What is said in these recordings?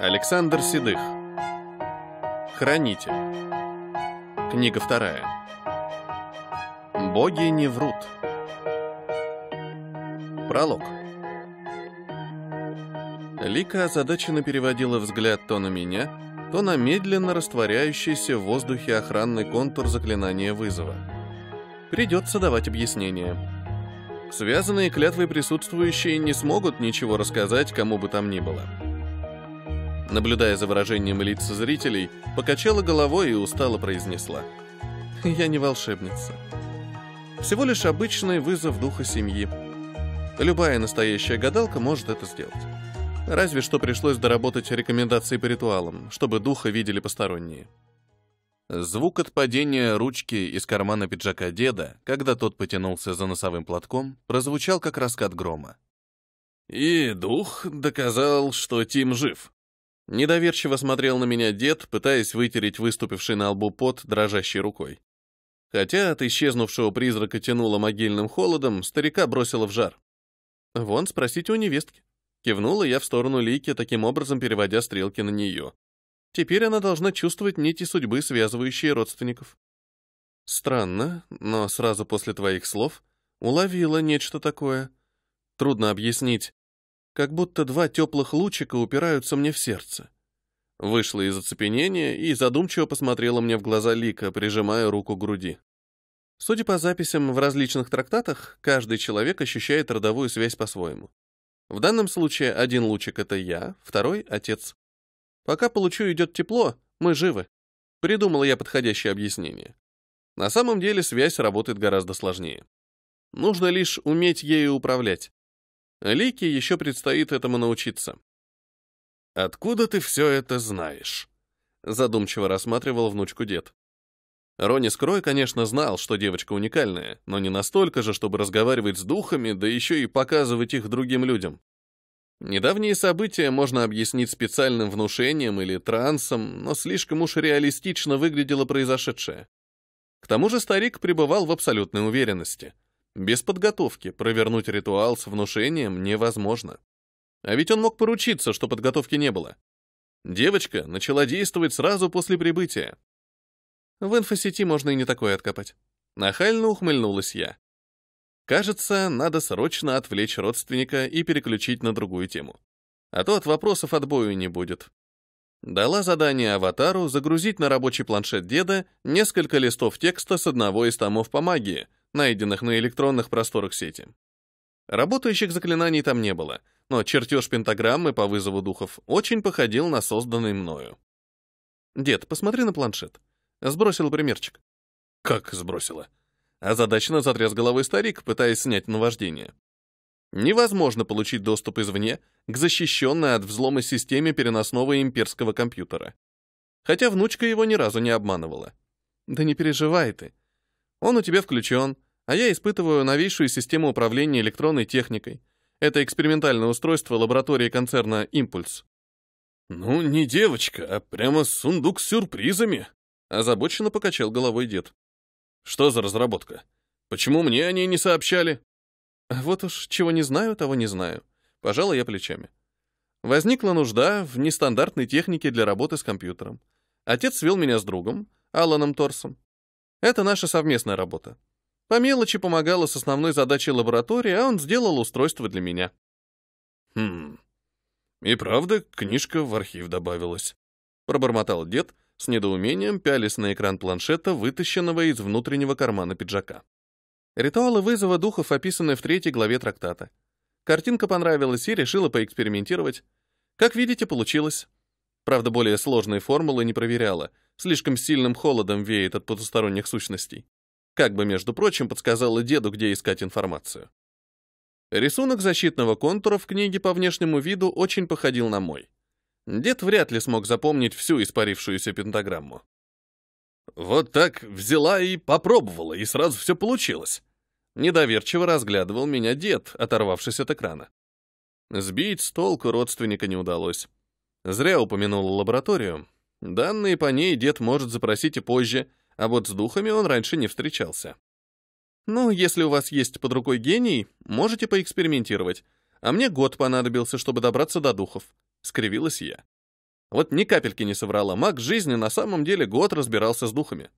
Александр Седых. Хранитель. Книга вторая. Боги не врут. Пролог. Лика озадаченно переводила взгляд то на меня, то на медленно растворяющийся в воздухе охранный контур заклинания вызова. Придется давать объяснение. Связанные клятвой присутствующие не смогут ничего рассказать кому бы там ни было наблюдая за выражением лиц зрителей, покачала головой и устало произнесла. «Я не волшебница. Всего лишь обычный вызов духа семьи. Любая настоящая гадалка может это сделать. Разве что пришлось доработать рекомендации по ритуалам, чтобы духа видели посторонние». Звук от падения ручки из кармана пиджака деда, когда тот потянулся за носовым платком, прозвучал как раскат грома. «И дух доказал, что Тим жив», Недоверчиво смотрел на меня дед, пытаясь вытереть выступивший на лбу пот дрожащей рукой. Хотя от исчезнувшего призрака тянуло могильным холодом, старика бросило в жар. «Вон, спросите у невестки». Кивнула я в сторону Лики, таким образом переводя стрелки на нее. Теперь она должна чувствовать нити судьбы, связывающие родственников. Странно, но сразу после твоих слов уловила нечто такое. Трудно объяснить, как будто два теплых лучика упираются мне в сердце. Вышла из оцепенения и задумчиво посмотрела мне в глаза Лика, прижимая руку к груди. Судя по записям в различных трактатах, каждый человек ощущает родовую связь по-своему. В данном случае один лучик — это я, второй — отец. Пока получу идет тепло, мы живы. Придумала я подходящее объяснение. На самом деле связь работает гораздо сложнее. Нужно лишь уметь ею управлять. Лики еще предстоит этому научиться. «Откуда ты все это знаешь?» Задумчиво рассматривал внучку дед. Рони Скрой, конечно, знал, что девочка уникальная, но не настолько же, чтобы разговаривать с духами, да еще и показывать их другим людям. Недавние события можно объяснить специальным внушением или трансом, но слишком уж реалистично выглядело произошедшее. К тому же старик пребывал в абсолютной уверенности — без подготовки провернуть ритуал с внушением невозможно. А ведь он мог поручиться, что подготовки не было. Девочка начала действовать сразу после прибытия. В инфосети можно и не такое откопать. Нахально ухмыльнулась я. Кажется, надо срочно отвлечь родственника и переключить на другую тему. А то от вопросов отбою не будет. Дала задание аватару загрузить на рабочий планшет деда несколько листов текста с одного из томов по магии — найденных на электронных просторах сети. Работающих заклинаний там не было, но чертеж пентаграммы по вызову духов очень походил на созданный мною. «Дед, посмотри на планшет». Сбросила примерчик. «Как сбросила?» Озадаченно затряс головой старик, пытаясь снять наваждение. Невозможно получить доступ извне к защищенной от взлома системе переносного имперского компьютера. Хотя внучка его ни разу не обманывала. «Да не переживай ты. Он у тебя включен, а я испытываю новейшую систему управления электронной техникой. Это экспериментальное устройство лаборатории концерна «Импульс». «Ну, не девочка, а прямо сундук с сюрпризами», — озабоченно покачал головой дед. «Что за разработка? Почему мне о ней не сообщали?» «Вот уж чего не знаю, того не знаю», — пожала я плечами. Возникла нужда в нестандартной технике для работы с компьютером. Отец свел меня с другом, Аланом Торсом. Это наша совместная работа. По мелочи помогала с основной задачей лаборатории, а он сделал устройство для меня. Хм. И правда, книжка в архив добавилась. Пробормотал дед, с недоумением пялись на экран планшета, вытащенного из внутреннего кармана пиджака. Ритуалы вызова духов описаны в третьей главе трактата. Картинка понравилась и решила поэкспериментировать. Как видите, получилось. Правда, более сложные формулы не проверяла — Слишком сильным холодом веет от потусторонних сущностей. Как бы, между прочим, подсказала деду, где искать информацию. Рисунок защитного контура в книге по внешнему виду очень походил на мой. Дед вряд ли смог запомнить всю испарившуюся пентаграмму. «Вот так взяла и попробовала, и сразу все получилось», — недоверчиво разглядывал меня дед, оторвавшись от экрана. Сбить с толку родственника не удалось. Зря упомянул лабораторию, Данные по ней дед может запросить и позже, а вот с духами он раньше не встречался. Ну, если у вас есть под рукой гений, можете поэкспериментировать. А мне год понадобился, чтобы добраться до духов. Скривилась я. Вот ни капельки не соврала, маг жизни на самом деле год разбирался с духами.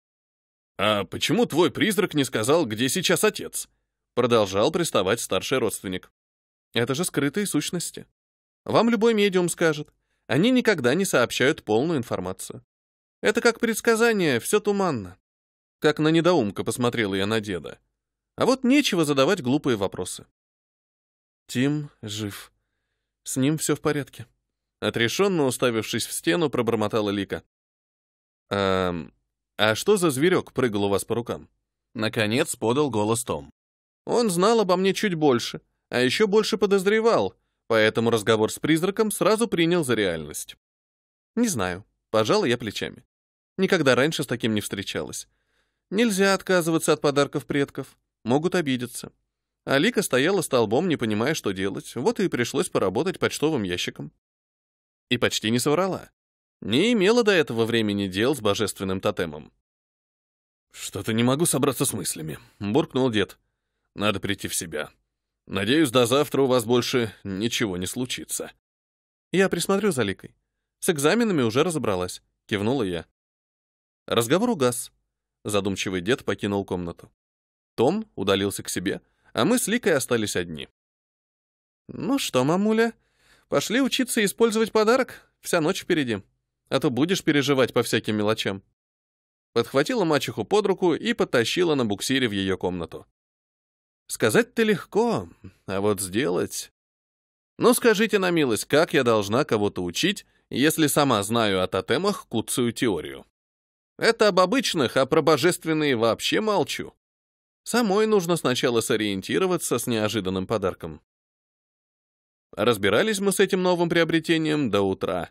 «А почему твой призрак не сказал, где сейчас отец?» Продолжал приставать старший родственник. «Это же скрытые сущности. Вам любой медиум скажет. Они никогда не сообщают полную информацию. Это как предсказание, все туманно. Как на недоумка посмотрела я на деда. А вот нечего задавать глупые вопросы. Тим жив. С ним все в порядке. Отрешенно уставившись в стену, пробормотала Лика. «Эм, а что за зверек прыгал у вас по рукам?» Наконец подал голос Том. Он знал обо мне чуть больше, а еще больше подозревал, Поэтому разговор с призраком сразу принял за реальность. Не знаю, пожалуй, я плечами. Никогда раньше с таким не встречалась. Нельзя отказываться от подарков предков, могут обидеться. Алика стояла столбом, не понимая, что делать, вот и пришлось поработать почтовым ящиком. И почти не соврала. Не имела до этого времени дел с божественным тотемом. «Что-то не могу собраться с мыслями», — буркнул дед. «Надо прийти в себя». Надеюсь, до завтра у вас больше ничего не случится. Я присмотрю за Ликой. С экзаменами уже разобралась, кивнула я. Разговор угас. Задумчивый дед покинул комнату. Том удалился к себе, а мы с Ликой остались одни. Ну что, мамуля, пошли учиться использовать подарок? Вся ночь впереди. А то будешь переживать по всяким мелочам. Подхватила мачеху под руку и потащила на буксире в ее комнату. Сказать-то легко, а вот сделать... Ну скажите на милость, как я должна кого-то учить, если сама знаю о тотемах куцую теорию? Это об обычных, а про божественные вообще молчу. Самой нужно сначала сориентироваться с неожиданным подарком. Разбирались мы с этим новым приобретением до утра.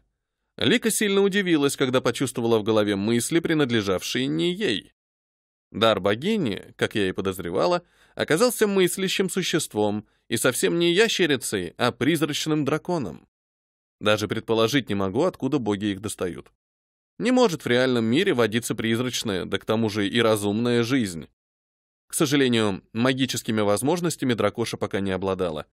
Лика сильно удивилась, когда почувствовала в голове мысли, принадлежавшие не ей. Дар богини, как я и подозревала, оказался мыслящим существом и совсем не ящерицей, а призрачным драконом. Даже предположить не могу, откуда боги их достают. Не может в реальном мире водиться призрачная, да к тому же и разумная жизнь. К сожалению, магическими возможностями дракоша пока не обладала.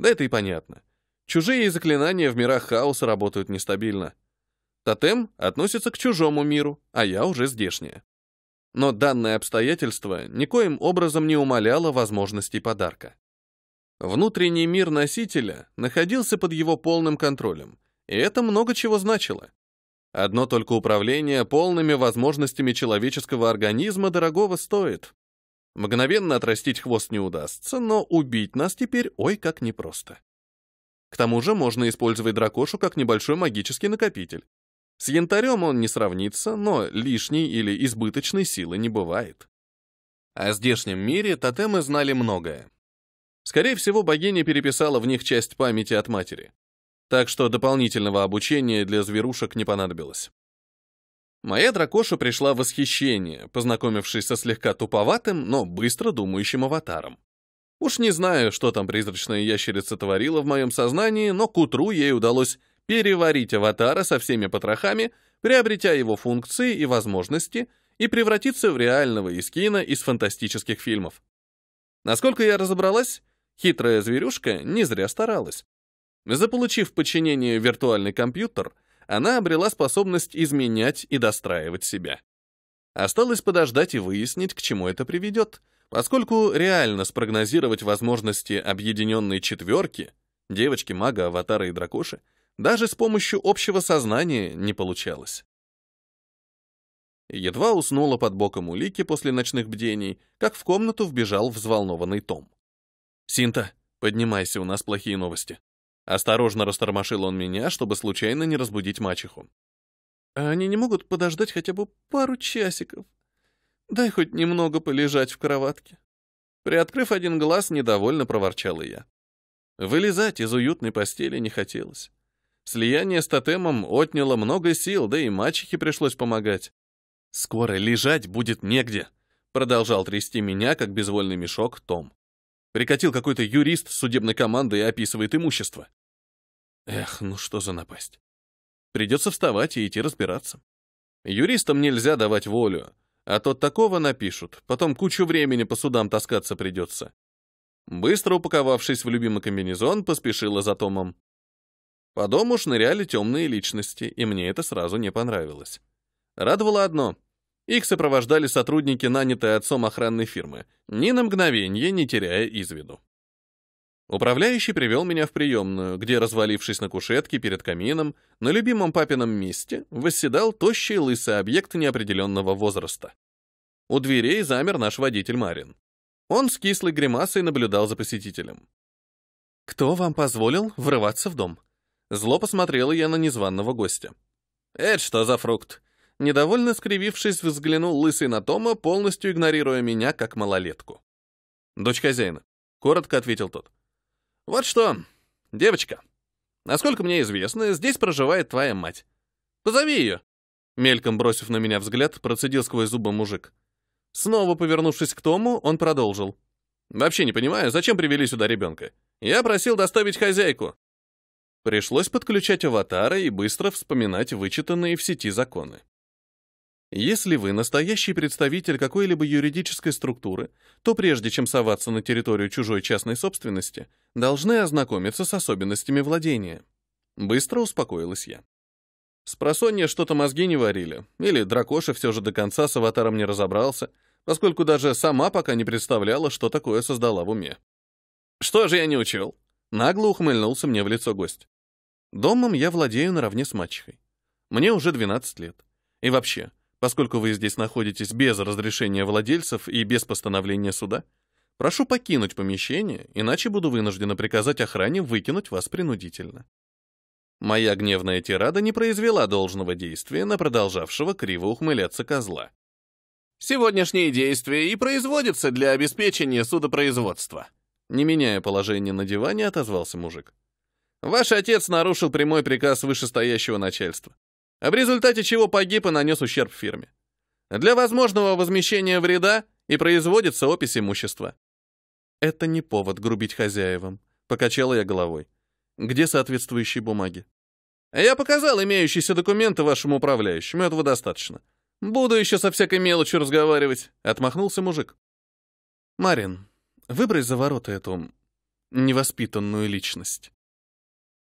Да это и понятно. Чужие заклинания в мирах хаоса работают нестабильно. Тотем относится к чужому миру, а я уже здешняя но данное обстоятельство никоим образом не умаляло возможностей подарка. Внутренний мир носителя находился под его полным контролем, и это много чего значило. Одно только управление полными возможностями человеческого организма дорогого стоит. Мгновенно отрастить хвост не удастся, но убить нас теперь ой как непросто. К тому же можно использовать дракошу как небольшой магический накопитель. С янтарем он не сравнится, но лишней или избыточной силы не бывает. О здешнем мире тотемы знали многое. Скорее всего, богиня переписала в них часть памяти от матери. Так что дополнительного обучения для зверушек не понадобилось. Моя дракоша пришла в восхищение, познакомившись со слегка туповатым, но быстро думающим аватаром. Уж не знаю, что там призрачная ящерица творила в моем сознании, но к утру ей удалось переварить аватара со всеми потрохами, приобретя его функции и возможности, и превратиться в реального Искина из фантастических фильмов. Насколько я разобралась, хитрая зверюшка не зря старалась. Заполучив подчинение виртуальный компьютер, она обрела способность изменять и достраивать себя. Осталось подождать и выяснить, к чему это приведет, поскольку реально спрогнозировать возможности объединенной четверки, девочки, мага, аватара и дракоши, даже с помощью общего сознания не получалось. Едва уснула под боком улики после ночных бдений, как в комнату вбежал взволнованный Том. «Синта, поднимайся, у нас плохие новости». Осторожно растормошил он меня, чтобы случайно не разбудить мачеху. «А «Они не могут подождать хотя бы пару часиков. Дай хоть немного полежать в кроватке». Приоткрыв один глаз, недовольно проворчала я. Вылезать из уютной постели не хотелось. Слияние с тотемом отняло много сил, да и мачехе пришлось помогать. «Скоро лежать будет негде», — продолжал трясти меня, как безвольный мешок, Том. Прикатил какой-то юрист с судебной команды и описывает имущество. Эх, ну что за напасть. Придется вставать и идти разбираться. Юристам нельзя давать волю, а то такого напишут, потом кучу времени по судам таскаться придется. Быстро упаковавшись в любимый комбинезон, поспешила за Томом. По дому шныряли темные личности, и мне это сразу не понравилось. Радовало одно. Их сопровождали сотрудники, нанятые отцом охранной фирмы, ни на мгновение не теряя из виду. Управляющий привел меня в приемную, где, развалившись на кушетке перед камином, на любимом папином месте восседал тощий лысый объект неопределенного возраста. У дверей замер наш водитель Марин. Он с кислой гримасой наблюдал за посетителем. «Кто вам позволил врываться в дом?» Зло посмотрела я на незваного гостя. «Это что за фрукт?» Недовольно скривившись, взглянул лысый на Тома, полностью игнорируя меня как малолетку. «Дочь хозяина», — коротко ответил тот. «Вот что, девочка, насколько мне известно, здесь проживает твоя мать. Позови ее!» Мельком бросив на меня взгляд, процедил сквозь зубы мужик. Снова повернувшись к Тому, он продолжил. «Вообще не понимаю, зачем привели сюда ребенка? Я просил доставить хозяйку. Пришлось подключать аватара и быстро вспоминать вычитанные в сети законы. Если вы настоящий представитель какой-либо юридической структуры, то прежде чем соваться на территорию чужой частной собственности, должны ознакомиться с особенностями владения. Быстро успокоилась я. Спросонья что-то мозги не варили, или Дракоша все же до конца с аватаром не разобрался, поскольку даже сама пока не представляла, что такое создала в уме. «Что же я не учил?» — нагло ухмыльнулся мне в лицо гость. Домом я владею наравне с мачехой. Мне уже 12 лет. И вообще, поскольку вы здесь находитесь без разрешения владельцев и без постановления суда, прошу покинуть помещение, иначе буду вынуждена приказать охране выкинуть вас принудительно. Моя гневная тирада не произвела должного действия на продолжавшего криво ухмыляться козла. Сегодняшние действия и производятся для обеспечения судопроизводства. Не меняя положение на диване, отозвался мужик. Ваш отец нарушил прямой приказ вышестоящего начальства, в результате чего погиб и нанес ущерб фирме. Для возможного возмещения вреда и производится опись имущества. Это не повод грубить хозяевам, покачала я головой. Где соответствующие бумаги? Я показал имеющиеся документы вашему управляющему, этого достаточно. Буду еще со всякой мелочью разговаривать, отмахнулся мужик. Марин, выбрось за ворота эту невоспитанную личность.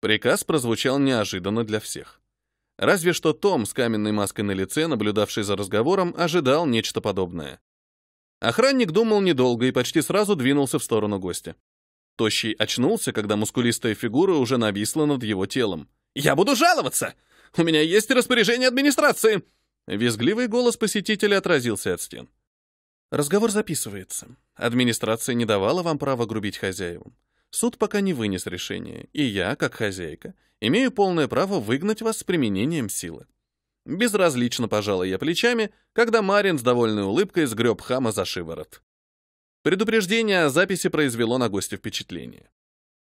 Приказ прозвучал неожиданно для всех. Разве что Том с каменной маской на лице, наблюдавший за разговором, ожидал нечто подобное. Охранник думал недолго и почти сразу двинулся в сторону гостя. Тощий очнулся, когда мускулистая фигура уже нависла над его телом. «Я буду жаловаться! У меня есть распоряжение администрации!» Визгливый голос посетителя отразился от стен. «Разговор записывается. Администрация не давала вам права грубить хозяевам. Суд пока не вынес решение, и я, как хозяйка, имею полное право выгнать вас с применением силы. Безразлично пожала я плечами, когда Марин с довольной улыбкой сгреб хама за шиворот. Предупреждение о записи произвело на гостя впечатление.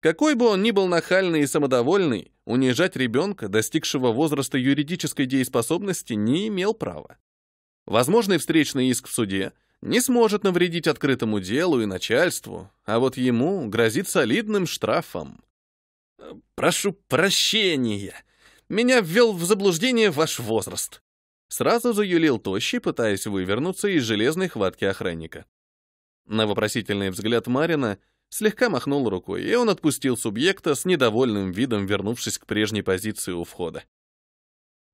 Какой бы он ни был нахальный и самодовольный, унижать ребенка, достигшего возраста юридической дееспособности, не имел права. Возможный встречный иск в суде не сможет навредить открытому делу и начальству, а вот ему грозит солидным штрафом. «Прошу прощения, меня ввел в заблуждение ваш возраст», сразу заюлил Тощий, пытаясь вывернуться из железной хватки охранника. На вопросительный взгляд Марина слегка махнул рукой, и он отпустил субъекта с недовольным видом, вернувшись к прежней позиции у входа.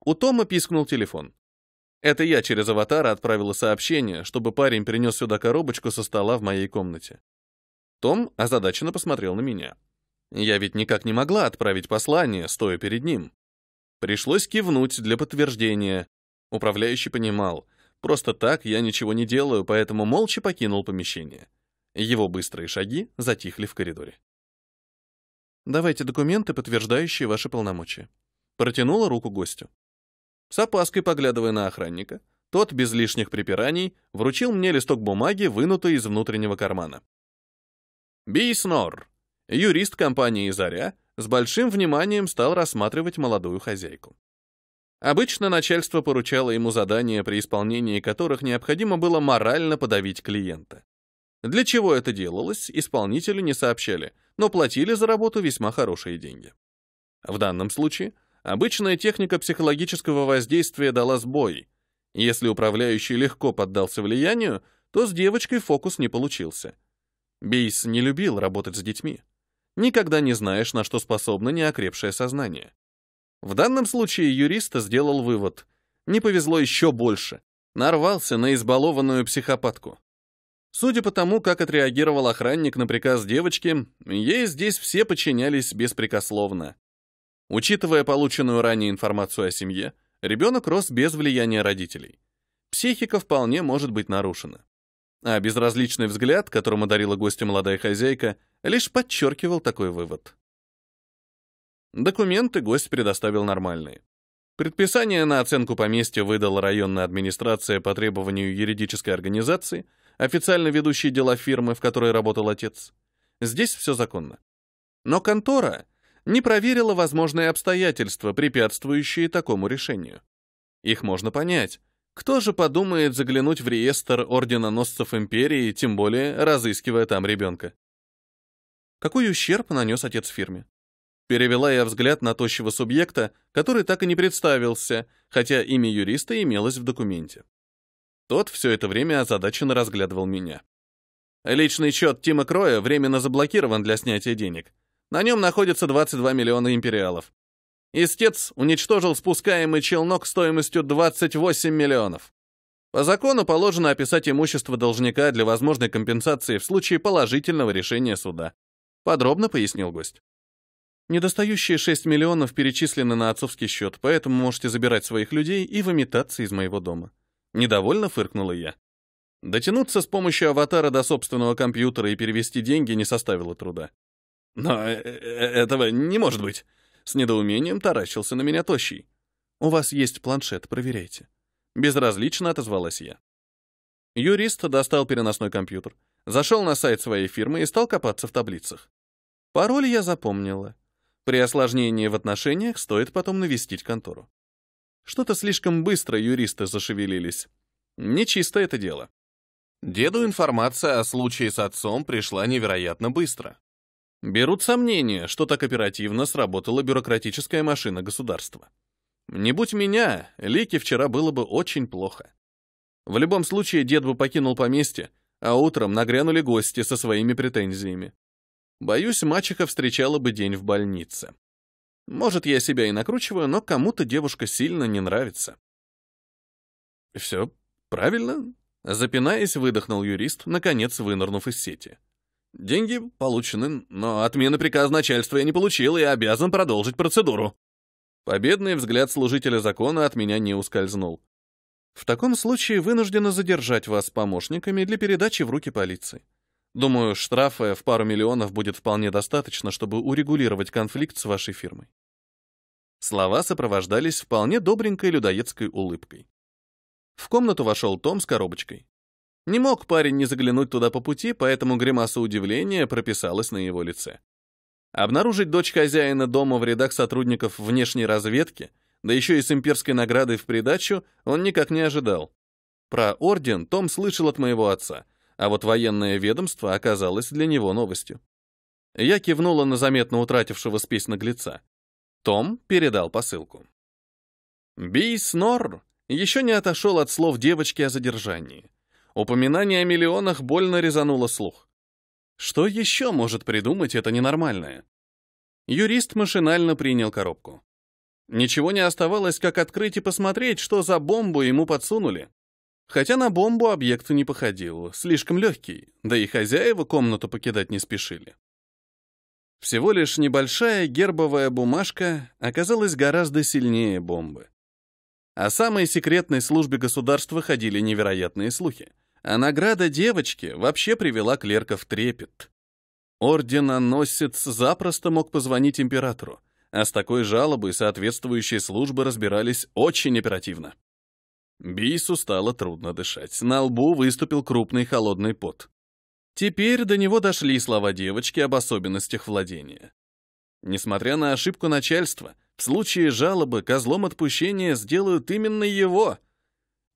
У Тома пискнул телефон. Это я через аватара отправила сообщение, чтобы парень принес сюда коробочку со стола в моей комнате. Том озадаченно посмотрел на меня. Я ведь никак не могла отправить послание, стоя перед ним. Пришлось кивнуть для подтверждения. Управляющий понимал, просто так я ничего не делаю, поэтому молча покинул помещение. Его быстрые шаги затихли в коридоре. «Давайте документы, подтверждающие ваши полномочия». Протянула руку гостю. С опаской поглядывая на охранника, тот без лишних припираний вручил мне листок бумаги, вынутый из внутреннего кармана. Бейснор, юрист компании «Заря», с большим вниманием стал рассматривать молодую хозяйку. Обычно начальство поручало ему задания, при исполнении которых необходимо было морально подавить клиента. Для чего это делалось, исполнителю не сообщали, но платили за работу весьма хорошие деньги. В данном случае Обычная техника психологического воздействия дала сбой. Если управляющий легко поддался влиянию, то с девочкой фокус не получился. Бейс не любил работать с детьми. Никогда не знаешь, на что способно неокрепшее сознание. В данном случае юрист сделал вывод. Не повезло еще больше. Нарвался на избалованную психопатку. Судя по тому, как отреагировал охранник на приказ девочки, ей здесь все подчинялись беспрекословно. Учитывая полученную ранее информацию о семье, ребенок рос без влияния родителей. Психика вполне может быть нарушена. А безразличный взгляд, которым одарила гостя молодая хозяйка, лишь подчеркивал такой вывод. Документы гость предоставил нормальные. Предписание на оценку поместья выдала районная администрация по требованию юридической организации, официально ведущей дела фирмы, в которой работал отец. Здесь все законно. Но контора, не проверила возможные обстоятельства, препятствующие такому решению. Их можно понять. Кто же подумает заглянуть в реестр орденоносцев империи, тем более разыскивая там ребенка? Какой ущерб нанес отец фирме? Перевела я взгляд на тощего субъекта, который так и не представился, хотя имя юриста имелось в документе. Тот все это время озадаченно разглядывал меня. Личный счет Тима Кроя временно заблокирован для снятия денег. На нем находится 22 миллиона империалов. Истец уничтожил спускаемый челнок стоимостью 28 миллионов. По закону положено описать имущество должника для возможной компенсации в случае положительного решения суда. Подробно пояснил гость. Недостающие 6 миллионов перечислены на отцовский счет, поэтому можете забирать своих людей и выметаться из моего дома. Недовольно фыркнула я. Дотянуться с помощью аватара до собственного компьютера и перевести деньги не составило труда. «Но э, э, этого не может быть!» С недоумением таращился на меня тощий. «У вас есть планшет, проверяйте». Безразлично отозвалась я. Юрист достал переносной компьютер, зашел на сайт своей фирмы и стал копаться в таблицах. Пароль я запомнила. При осложнении в отношениях стоит потом навестить контору. Что-то слишком быстро юристы зашевелились. Нечисто это дело. Деду информация о случае с отцом пришла невероятно быстро. Берут сомнения, что так оперативно сработала бюрократическая машина государства. Не будь меня, Лике вчера было бы очень плохо. В любом случае, дед бы покинул поместье, а утром нагрянули гости со своими претензиями. Боюсь, мачеха встречала бы день в больнице. Может, я себя и накручиваю, но кому-то девушка сильно не нравится. Все правильно? Запинаясь, выдохнул юрист, наконец вынырнув из сети. Деньги получены, но отмены приказа начальства я не получил и обязан продолжить процедуру. Победный взгляд служителя закона от меня не ускользнул. В таком случае вынуждена задержать вас помощниками для передачи в руки полиции. Думаю, штрафа в пару миллионов будет вполне достаточно, чтобы урегулировать конфликт с вашей фирмой. Слова сопровождались вполне добренькой людоедской улыбкой. В комнату вошел Том с коробочкой. Не мог парень не заглянуть туда по пути, поэтому гримаса удивления прописалась на его лице. Обнаружить дочь хозяина дома в рядах сотрудников внешней разведки, да еще и с имперской наградой в придачу, он никак не ожидал. Про орден Том слышал от моего отца, а вот военное ведомство оказалось для него новостью. Я кивнула на заметно утратившего спесь наглеца. Том передал посылку. Бейс Нор еще не отошел от слов девочки о задержании. Упоминание о миллионах больно резануло слух. Что еще может придумать это ненормальное? Юрист машинально принял коробку. Ничего не оставалось, как открыть и посмотреть, что за бомбу ему подсунули. Хотя на бомбу объект не походил, слишком легкий, да и хозяева комнату покидать не спешили. Всего лишь небольшая гербовая бумажка оказалась гораздо сильнее бомбы. О самой секретной службе государства ходили невероятные слухи а награда девочки вообще привела клерка в трепет. Орденоносец запросто мог позвонить императору, а с такой жалобой соответствующие службы разбирались очень оперативно. Бису стало трудно дышать, на лбу выступил крупный холодный пот. Теперь до него дошли слова девочки об особенностях владения. Несмотря на ошибку начальства, в случае жалобы козлом отпущения сделают именно его —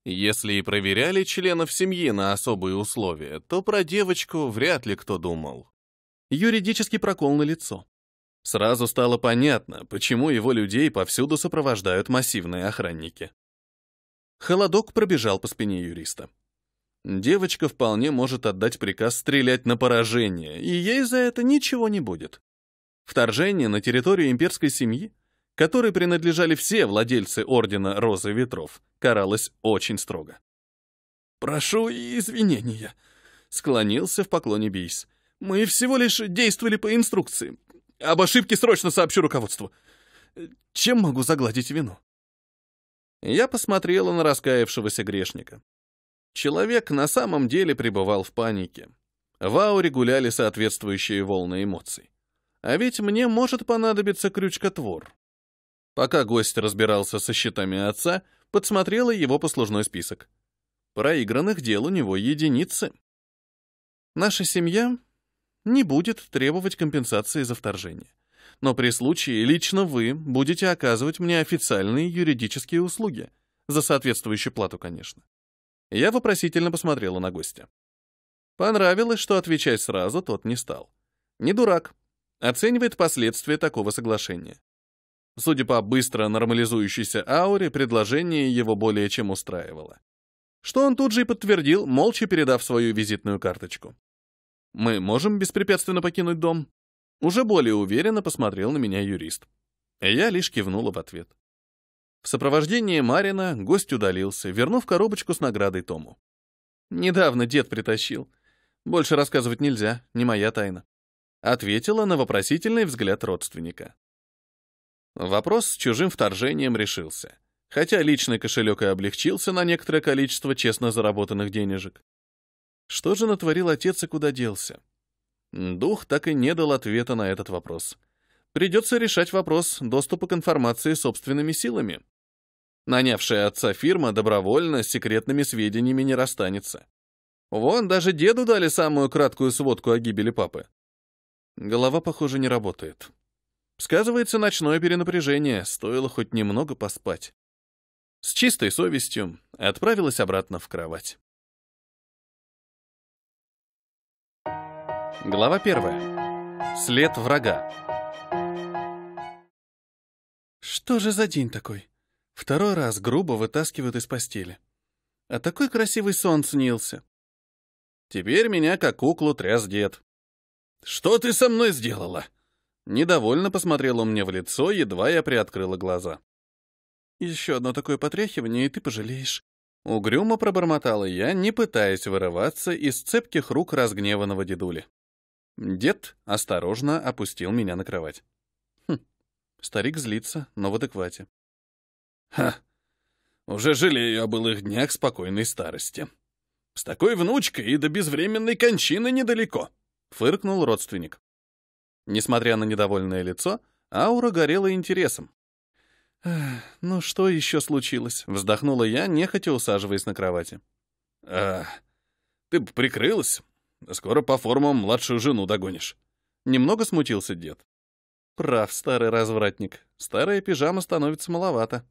если и проверяли членов семьи на особые условия, то про девочку вряд ли кто думал. Юридический прокол на лицо. Сразу стало понятно, почему его людей повсюду сопровождают массивные охранники. Холодок пробежал по спине юриста. Девочка вполне может отдать приказ стрелять на поражение, и ей за это ничего не будет. Вторжение на территорию имперской семьи которой принадлежали все владельцы Ордена Розы Ветров, каралась очень строго. «Прошу извинения», — склонился в поклоне Бейс. «Мы всего лишь действовали по инструкции. Об ошибке срочно сообщу руководству. Чем могу загладить вину?» Я посмотрела на раскаявшегося грешника. Человек на самом деле пребывал в панике. В ауре гуляли соответствующие волны эмоций. А ведь мне может понадобиться крючкотвор. Пока гость разбирался со счетами отца, подсмотрела его послужной список. Проигранных дел у него единицы. Наша семья не будет требовать компенсации за вторжение. Но при случае лично вы будете оказывать мне официальные юридические услуги, за соответствующую плату, конечно. Я вопросительно посмотрела на гостя. Понравилось, что отвечать сразу тот не стал. Не дурак. Оценивает последствия такого соглашения. Судя по быстро нормализующейся ауре, предложение его более чем устраивало. Что он тут же и подтвердил, молча передав свою визитную карточку. «Мы можем беспрепятственно покинуть дом?» Уже более уверенно посмотрел на меня юрист. Я лишь кивнула в ответ. В сопровождении Марина гость удалился, вернув коробочку с наградой Тому. «Недавно дед притащил. Больше рассказывать нельзя, не моя тайна», — ответила на вопросительный взгляд родственника. Вопрос с чужим вторжением решился. Хотя личный кошелек и облегчился на некоторое количество честно заработанных денежек. Что же натворил отец и куда делся? Дух так и не дал ответа на этот вопрос. Придется решать вопрос доступа к информации собственными силами. Нанявшая отца фирма добровольно с секретными сведениями не расстанется. Вон, даже деду дали самую краткую сводку о гибели папы. Голова, похоже, не работает. Сказывается ночное перенапряжение, стоило хоть немного поспать. С чистой совестью отправилась обратно в кровать. Глава первая. След врага. Что же за день такой? Второй раз грубо вытаскивают из постели. А такой красивый сон снился. Теперь меня как куклу тряс дед. «Что ты со мной сделала?» Недовольно посмотрел он мне в лицо, едва я приоткрыла глаза. «Еще одно такое потряхивание, и ты пожалеешь». Угрюмо пробормотала я, не пытаясь вырываться из цепких рук разгневанного дедули. Дед осторожно опустил меня на кровать. Хм, старик злится, но в адеквате. «Ха! Уже жалею о былых днях спокойной старости. С такой внучкой и до безвременной кончины недалеко!» — фыркнул родственник. Несмотря на недовольное лицо, аура горела интересом. «Ну что еще случилось?» — вздохнула я, нехотя усаживаясь на кровати. «А, ты бы прикрылась. Скоро по формам младшую жену догонишь». Немного смутился дед. Прав, старый развратник. Старая пижама становится маловато.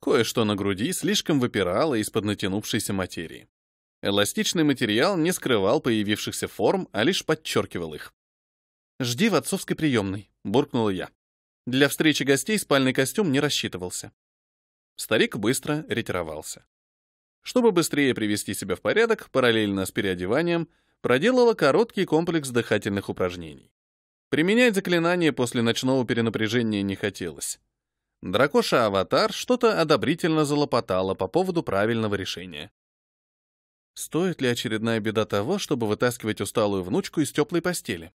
Кое-что на груди слишком выпирало из-под натянувшейся материи. Эластичный материал не скрывал появившихся форм, а лишь подчеркивал их. «Жди в отцовской приемной», — буркнула я. Для встречи гостей спальный костюм не рассчитывался. Старик быстро ретировался. Чтобы быстрее привести себя в порядок, параллельно с переодеванием, проделала короткий комплекс дыхательных упражнений. Применять заклинание после ночного перенапряжения не хотелось. Дракоша-аватар что-то одобрительно залопотала по поводу правильного решения. Стоит ли очередная беда того, чтобы вытаскивать усталую внучку из теплой постели?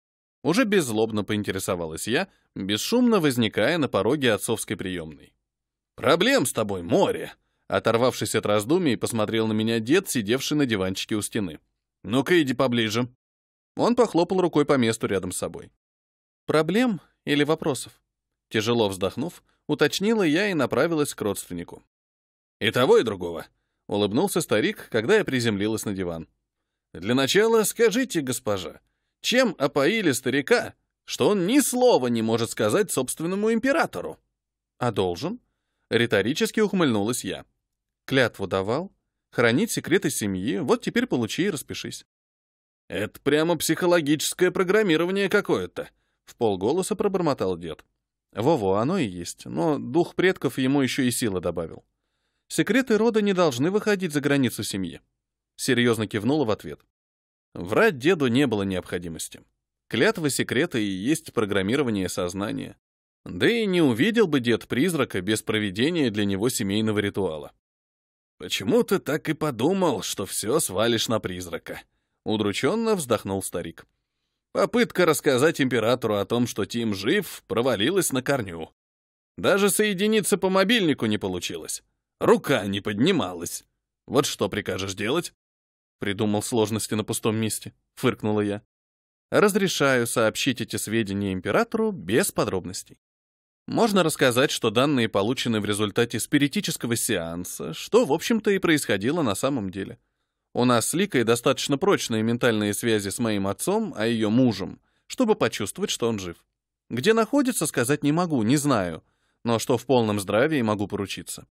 Уже беззлобно поинтересовалась я, бесшумно возникая на пороге отцовской приемной. «Проблем с тобой море!» Оторвавшись от раздумий, посмотрел на меня дед, сидевший на диванчике у стены. «Ну-ка, иди поближе». Он похлопал рукой по месту рядом с собой. «Проблем или вопросов?» Тяжело вздохнув, уточнила я и направилась к родственнику. «И того, и другого», — улыбнулся старик, когда я приземлилась на диван. «Для начала скажите, госпожа, чем опоили старика, что он ни слова не может сказать собственному императору. А должен? Риторически ухмыльнулась я. Клятву давал, хранить секреты семьи, вот теперь получи и распишись. Это прямо психологическое программирование какое-то, в полголоса пробормотал дед. Во-во, оно и есть, но дух предков ему еще и сила добавил. Секреты рода не должны выходить за границу семьи. Серьезно кивнула в ответ. Врать деду не было необходимости. Клятва секрета и есть программирование сознания. Да и не увидел бы дед призрака без проведения для него семейного ритуала. «Почему ты так и подумал, что все свалишь на призрака?» Удрученно вздохнул старик. Попытка рассказать императору о том, что Тим жив, провалилась на корню. Даже соединиться по мобильнику не получилось. Рука не поднималась. Вот что прикажешь делать? Придумал сложности на пустом месте, фыркнула я. Разрешаю сообщить эти сведения императору без подробностей. Можно рассказать, что данные получены в результате спиритического сеанса, что, в общем-то, и происходило на самом деле. У нас с Ликой достаточно прочные ментальные связи с моим отцом, а ее мужем, чтобы почувствовать, что он жив. Где находится, сказать не могу, не знаю, но что в полном здравии могу поручиться.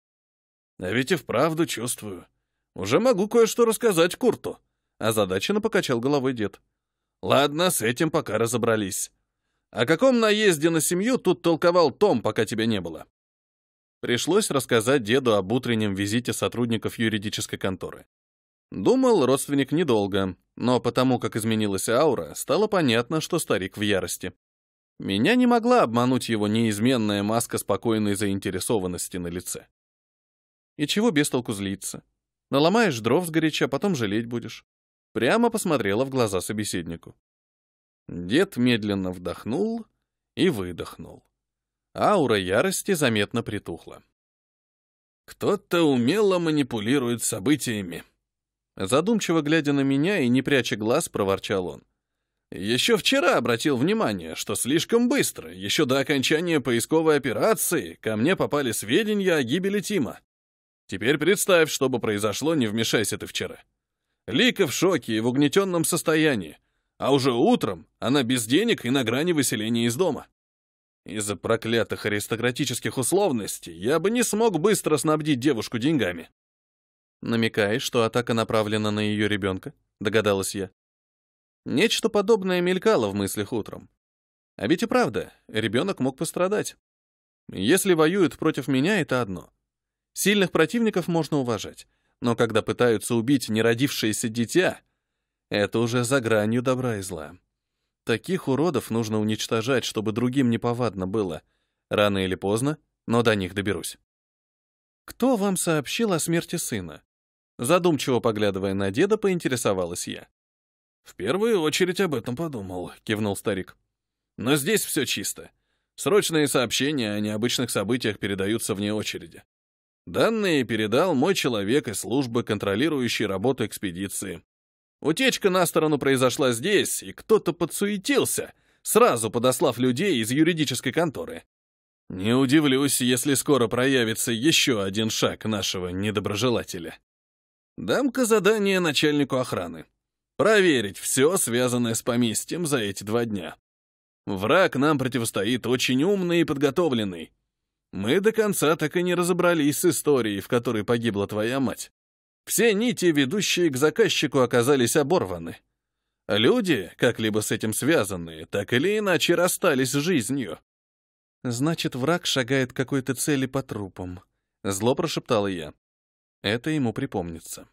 «А ведь и вправду чувствую», «Уже могу кое-что рассказать Курту», — озадаченно покачал головой дед. «Ладно, с этим пока разобрались. О каком наезде на семью тут толковал Том, пока тебя не было?» Пришлось рассказать деду об утреннем визите сотрудников юридической конторы. Думал родственник недолго, но потому как изменилась аура, стало понятно, что старик в ярости. Меня не могла обмануть его неизменная маска спокойной заинтересованности на лице. И чего без толку злиться? Наломаешь дров сгоряча, потом жалеть будешь. Прямо посмотрела в глаза собеседнику. Дед медленно вдохнул и выдохнул. Аура ярости заметно притухла. «Кто-то умело манипулирует событиями». Задумчиво глядя на меня и не пряча глаз, проворчал он. «Еще вчера обратил внимание, что слишком быстро, еще до окончания поисковой операции, ко мне попали сведения о гибели Тима. Теперь представь, что бы произошло, не вмешайся ты вчера. Лика в шоке и в угнетенном состоянии, а уже утром она без денег и на грани выселения из дома. Из-за проклятых аристократических условностей я бы не смог быстро снабдить девушку деньгами. Намекаешь, что атака направлена на ее ребенка? Догадалась я. Нечто подобное мелькало в мыслях утром. А ведь и правда, ребенок мог пострадать. Если воюют против меня, это одно. Сильных противников можно уважать, но когда пытаются убить неродившееся дитя, это уже за гранью добра и зла. Таких уродов нужно уничтожать, чтобы другим неповадно было. Рано или поздно, но до них доберусь. «Кто вам сообщил о смерти сына?» Задумчиво поглядывая на деда, поинтересовалась я. «В первую очередь об этом подумал», — кивнул старик. «Но здесь все чисто. Срочные сообщения о необычных событиях передаются вне очереди. Данные передал мой человек из службы, контролирующей работу экспедиции. Утечка на сторону произошла здесь, и кто-то подсуетился, сразу подослав людей из юридической конторы. Не удивлюсь, если скоро проявится еще один шаг нашего недоброжелателя. Дам-ка задание начальнику охраны. Проверить все, связанное с поместьем, за эти два дня. Враг нам противостоит очень умный и подготовленный. Мы до конца так и не разобрались с историей, в которой погибла твоя мать. Все нити, ведущие к заказчику, оказались оборваны. Люди, как-либо с этим связанные, так или иначе расстались с жизнью. «Значит, враг шагает к какой-то цели по трупам», — зло прошептала я. Это ему припомнится.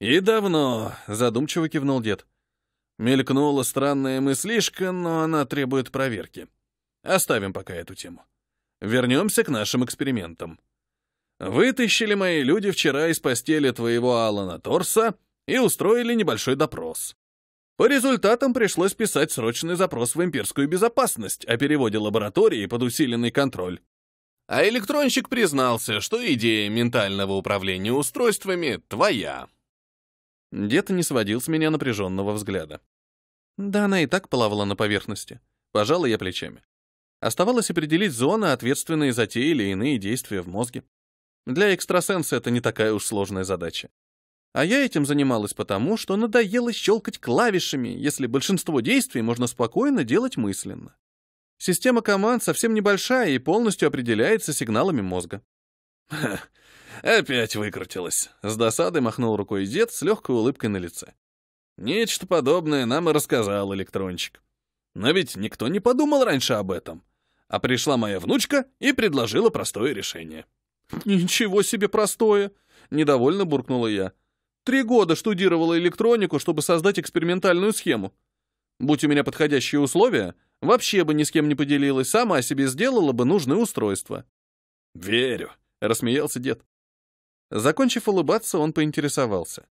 «И давно», — задумчиво кивнул дед. Мелькнула странная мыслишка, но она требует проверки. Оставим пока эту тему. Вернемся к нашим экспериментам. Вытащили мои люди вчера из постели твоего Алана Торса и устроили небольшой допрос. По результатам пришлось писать срочный запрос в имперскую безопасность о переводе лаборатории под усиленный контроль. А электронщик признался, что идея ментального управления устройствами твоя. Дед не сводил с меня напряженного взгляда. Да она и так плавала на поверхности. Пожала я плечами. Оставалось определить зоны, ответственные за те или иные действия в мозге. Для экстрасенса это не такая уж сложная задача. А я этим занималась потому, что надоело щелкать клавишами, если большинство действий можно спокойно делать мысленно. Система команд совсем небольшая и полностью определяется сигналами мозга. Ха, опять выкрутилась. С досадой махнул рукой дед с легкой улыбкой на лице. Нечто подобное нам и рассказал электрончик. Но ведь никто не подумал раньше об этом а пришла моя внучка и предложила простое решение. «Ничего себе простое!» — недовольно буркнула я. «Три года штудировала электронику, чтобы создать экспериментальную схему. Будь у меня подходящие условия, вообще бы ни с кем не поделилась, сама себе сделала бы нужное устройство». «Верю», — рассмеялся дед. Закончив улыбаться, он поинтересовался.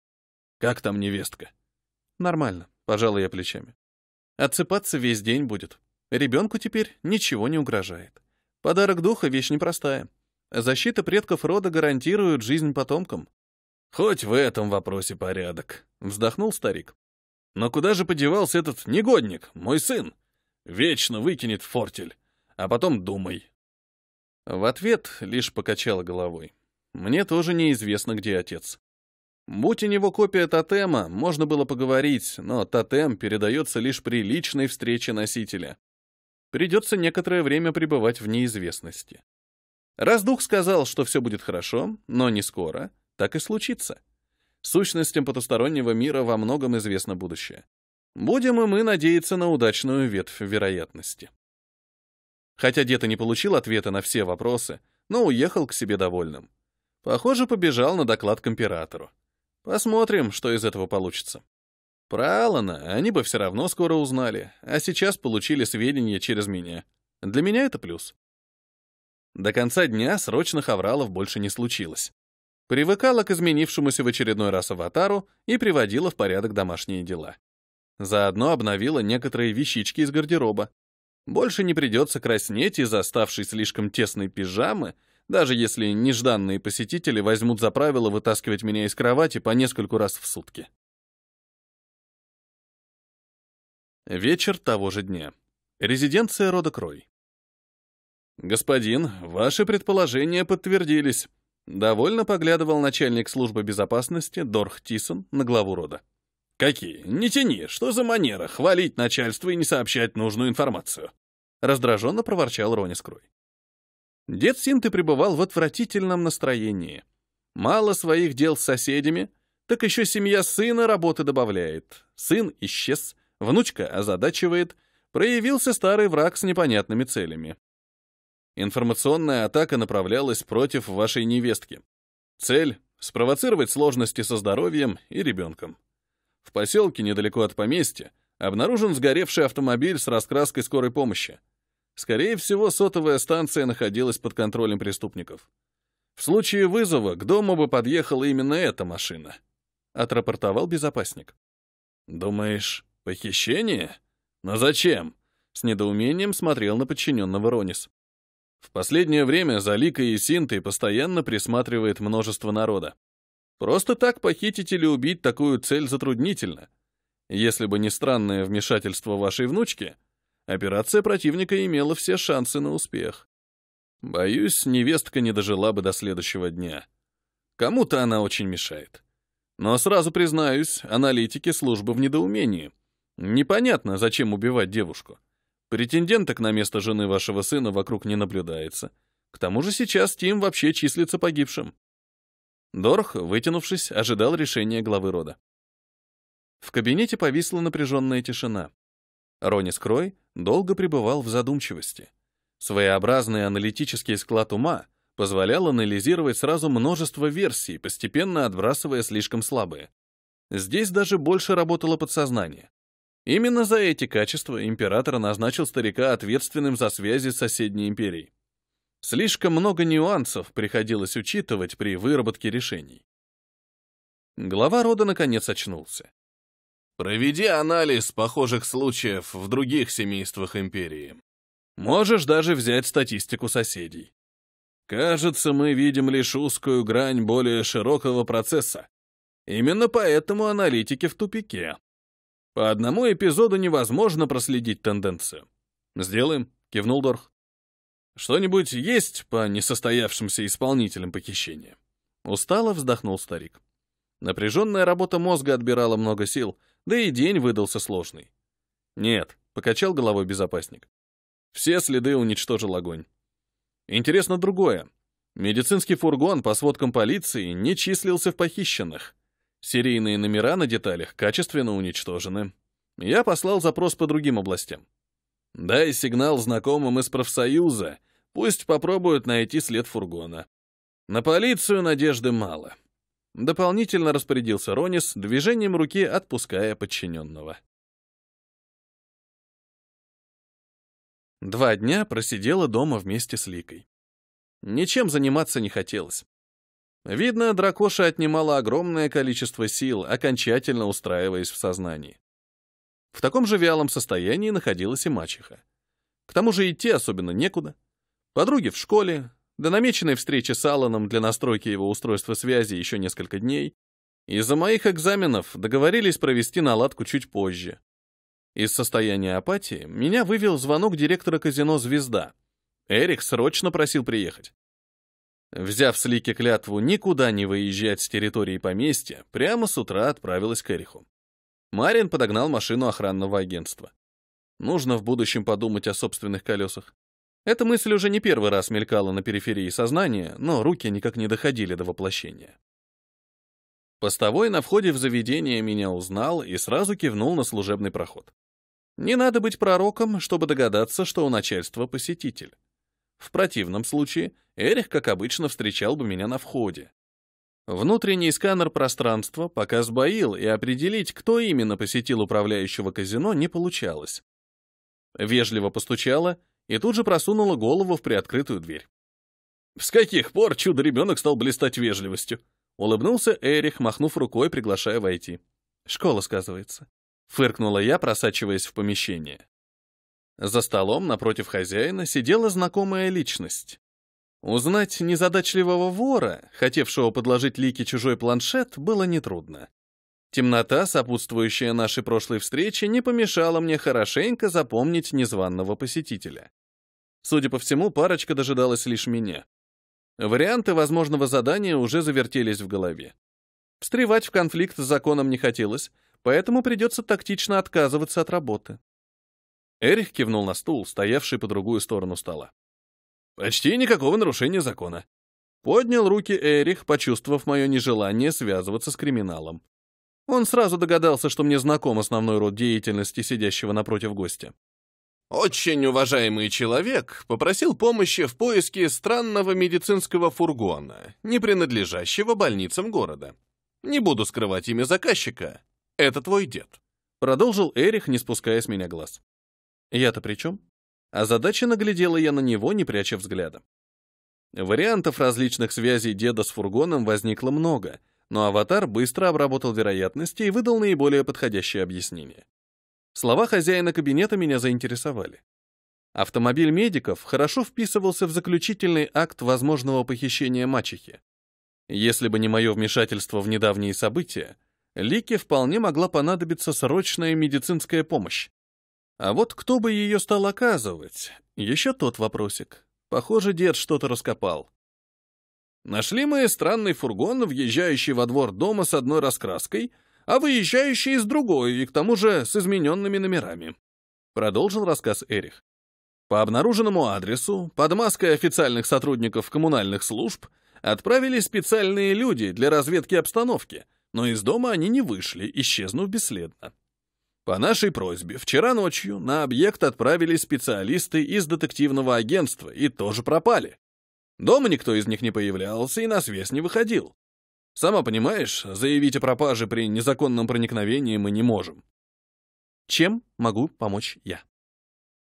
«Как там невестка?» «Нормально», — пожала я плечами. «Отсыпаться весь день будет. Ребенку теперь ничего не угрожает. Подарок духа — вещь непростая. Защита предков рода гарантирует жизнь потомкам. «Хоть в этом вопросе порядок», — вздохнул старик. «Но куда же подевался этот негодник, мой сын? Вечно выкинет фортель, а потом думай». В ответ лишь покачала головой. «Мне тоже неизвестно, где отец. Будь у него копия тотема, можно было поговорить, но тотем передается лишь при личной встрече носителя. Придется некоторое время пребывать в неизвестности. Раз дух сказал, что все будет хорошо, но не скоро, так и случится. Сущностям потустороннего мира во многом известно будущее. Будем и мы надеяться на удачную ветвь вероятности. Хотя дед и не получил ответа на все вопросы, но уехал к себе довольным. Похоже, побежал на доклад к императору. Посмотрим, что из этого получится. Про Алана они бы все равно скоро узнали, а сейчас получили сведения через меня. Для меня это плюс. До конца дня срочных авралов больше не случилось. Привыкала к изменившемуся в очередной раз аватару и приводила в порядок домашние дела. Заодно обновила некоторые вещички из гардероба. Больше не придется краснеть из оставшей слишком тесной пижамы, даже если нежданные посетители возьмут за правило вытаскивать меня из кровати по нескольку раз в сутки. Вечер того же дня. Резиденция рода Крой. «Господин, ваши предположения подтвердились», — довольно поглядывал начальник службы безопасности Дорх Тисон на главу рода. «Какие? Не тяни, что за манера хвалить начальство и не сообщать нужную информацию?» — раздраженно проворчал Ронис Крой. Дед Синты пребывал в отвратительном настроении. Мало своих дел с соседями, так еще семья сына работы добавляет. Сын исчез — Внучка озадачивает, проявился старый враг с непонятными целями. Информационная атака направлялась против вашей невестки. Цель — спровоцировать сложности со здоровьем и ребенком. В поселке недалеко от поместья обнаружен сгоревший автомобиль с раскраской скорой помощи. Скорее всего, сотовая станция находилась под контролем преступников. В случае вызова к дому бы подъехала именно эта машина, отрапортовал безопасник. Думаешь, «Похищение? Но зачем?» — с недоумением смотрел на подчиненного Ронис. В последнее время за Ликой и Синтой постоянно присматривает множество народа. Просто так похитить или убить такую цель затруднительно. Если бы не странное вмешательство вашей внучки, операция противника имела все шансы на успех. Боюсь, невестка не дожила бы до следующего дня. Кому-то она очень мешает. Но сразу признаюсь, аналитики службы в недоумении — Непонятно, зачем убивать девушку. Претенденток на место жены вашего сына вокруг не наблюдается. К тому же сейчас Тим вообще числится погибшим. Дорх, вытянувшись, ожидал решения главы рода. В кабинете повисла напряженная тишина. Ронис Крой долго пребывал в задумчивости. Своеобразный аналитический склад ума позволял анализировать сразу множество версий, постепенно отбрасывая слишком слабые. Здесь даже больше работало подсознание. Именно за эти качества император назначил старика ответственным за связи с соседней империей. Слишком много нюансов приходилось учитывать при выработке решений. Глава рода наконец очнулся. «Проведи анализ похожих случаев в других семействах империи. Можешь даже взять статистику соседей. Кажется, мы видим лишь узкую грань более широкого процесса. Именно поэтому аналитики в тупике», по одному эпизоду невозможно проследить тенденцию. Сделаем, кивнул Дорх. Что-нибудь есть по несостоявшимся исполнителям похищения? Устало вздохнул старик. Напряженная работа мозга отбирала много сил, да и день выдался сложный. Нет, покачал головой безопасник. Все следы уничтожил огонь. Интересно другое. Медицинский фургон, по сводкам полиции, не числился в похищенных. Серийные номера на деталях качественно уничтожены. Я послал запрос по другим областям. Дай сигнал знакомым из профсоюза, пусть попробуют найти след фургона. На полицию надежды мало. Дополнительно распорядился Ронис, движением руки отпуская подчиненного. Два дня просидела дома вместе с Ликой. Ничем заниматься не хотелось. Видно, дракоша отнимала огромное количество сил, окончательно устраиваясь в сознании. В таком же вялом состоянии находилась и мачеха. К тому же идти особенно некуда. Подруги в школе, до намеченной встречи с Алланом для настройки его устройства связи еще несколько дней. Из-за моих экзаменов договорились провести наладку чуть позже. Из состояния апатии меня вывел звонок директора казино «Звезда». Эрик срочно просил приехать. Взяв с Лики клятву никуда не выезжать с территории поместья, прямо с утра отправилась к Эриху. Марин подогнал машину охранного агентства. Нужно в будущем подумать о собственных колесах. Эта мысль уже не первый раз мелькала на периферии сознания, но руки никак не доходили до воплощения. Постовой на входе в заведение меня узнал и сразу кивнул на служебный проход. Не надо быть пророком, чтобы догадаться, что у начальства посетитель. В противном случае Эрих, как обычно, встречал бы меня на входе. Внутренний сканер пространства пока сбоил, и определить, кто именно посетил управляющего казино, не получалось. Вежливо постучала и тут же просунула голову в приоткрытую дверь. «С каких пор чудо-ребенок стал блистать вежливостью?» — улыбнулся Эрих, махнув рукой, приглашая войти. «Школа, сказывается». Фыркнула я, просачиваясь в помещение. За столом напротив хозяина сидела знакомая личность. Узнать незадачливого вора, хотевшего подложить Лике чужой планшет, было нетрудно. Темнота, сопутствующая нашей прошлой встрече, не помешала мне хорошенько запомнить незваного посетителя. Судя по всему, парочка дожидалась лишь меня. Варианты возможного задания уже завертелись в голове. Встревать в конфликт с законом не хотелось, поэтому придется тактично отказываться от работы. Эрих кивнул на стул, стоявший по другую сторону стола. Почти никакого нарушения закона. Поднял руки Эрих, почувствовав мое нежелание связываться с криминалом. Он сразу догадался, что мне знаком основной род деятельности сидящего напротив гостя. Очень уважаемый человек попросил помощи в поиске странного медицинского фургона, не принадлежащего больницам города. Не буду скрывать имя заказчика. Это твой дед. Продолжил Эрих, не спуская с меня глаз. Я-то при чем? А задача наглядела я на него, не пряча взгляда. Вариантов различных связей деда с фургоном возникло много, но аватар быстро обработал вероятности и выдал наиболее подходящее объяснение. Слова хозяина кабинета меня заинтересовали. Автомобиль медиков хорошо вписывался в заключительный акт возможного похищения мачехи. Если бы не мое вмешательство в недавние события, Лике вполне могла понадобиться срочная медицинская помощь. А вот кто бы ее стал оказывать? Еще тот вопросик. Похоже, дед что-то раскопал. Нашли мы странный фургон, въезжающий во двор дома с одной раскраской, а выезжающий с другой, и к тому же с измененными номерами. Продолжил рассказ Эрих. По обнаруженному адресу, под маской официальных сотрудников коммунальных служб, отправили специальные люди для разведки обстановки, но из дома они не вышли, исчезнув бесследно. По нашей просьбе вчера ночью на объект отправились специалисты из детективного агентства и тоже пропали. Дома никто из них не появлялся и на связь не выходил. Сама понимаешь, заявить о пропаже при незаконном проникновении мы не можем. Чем могу помочь я?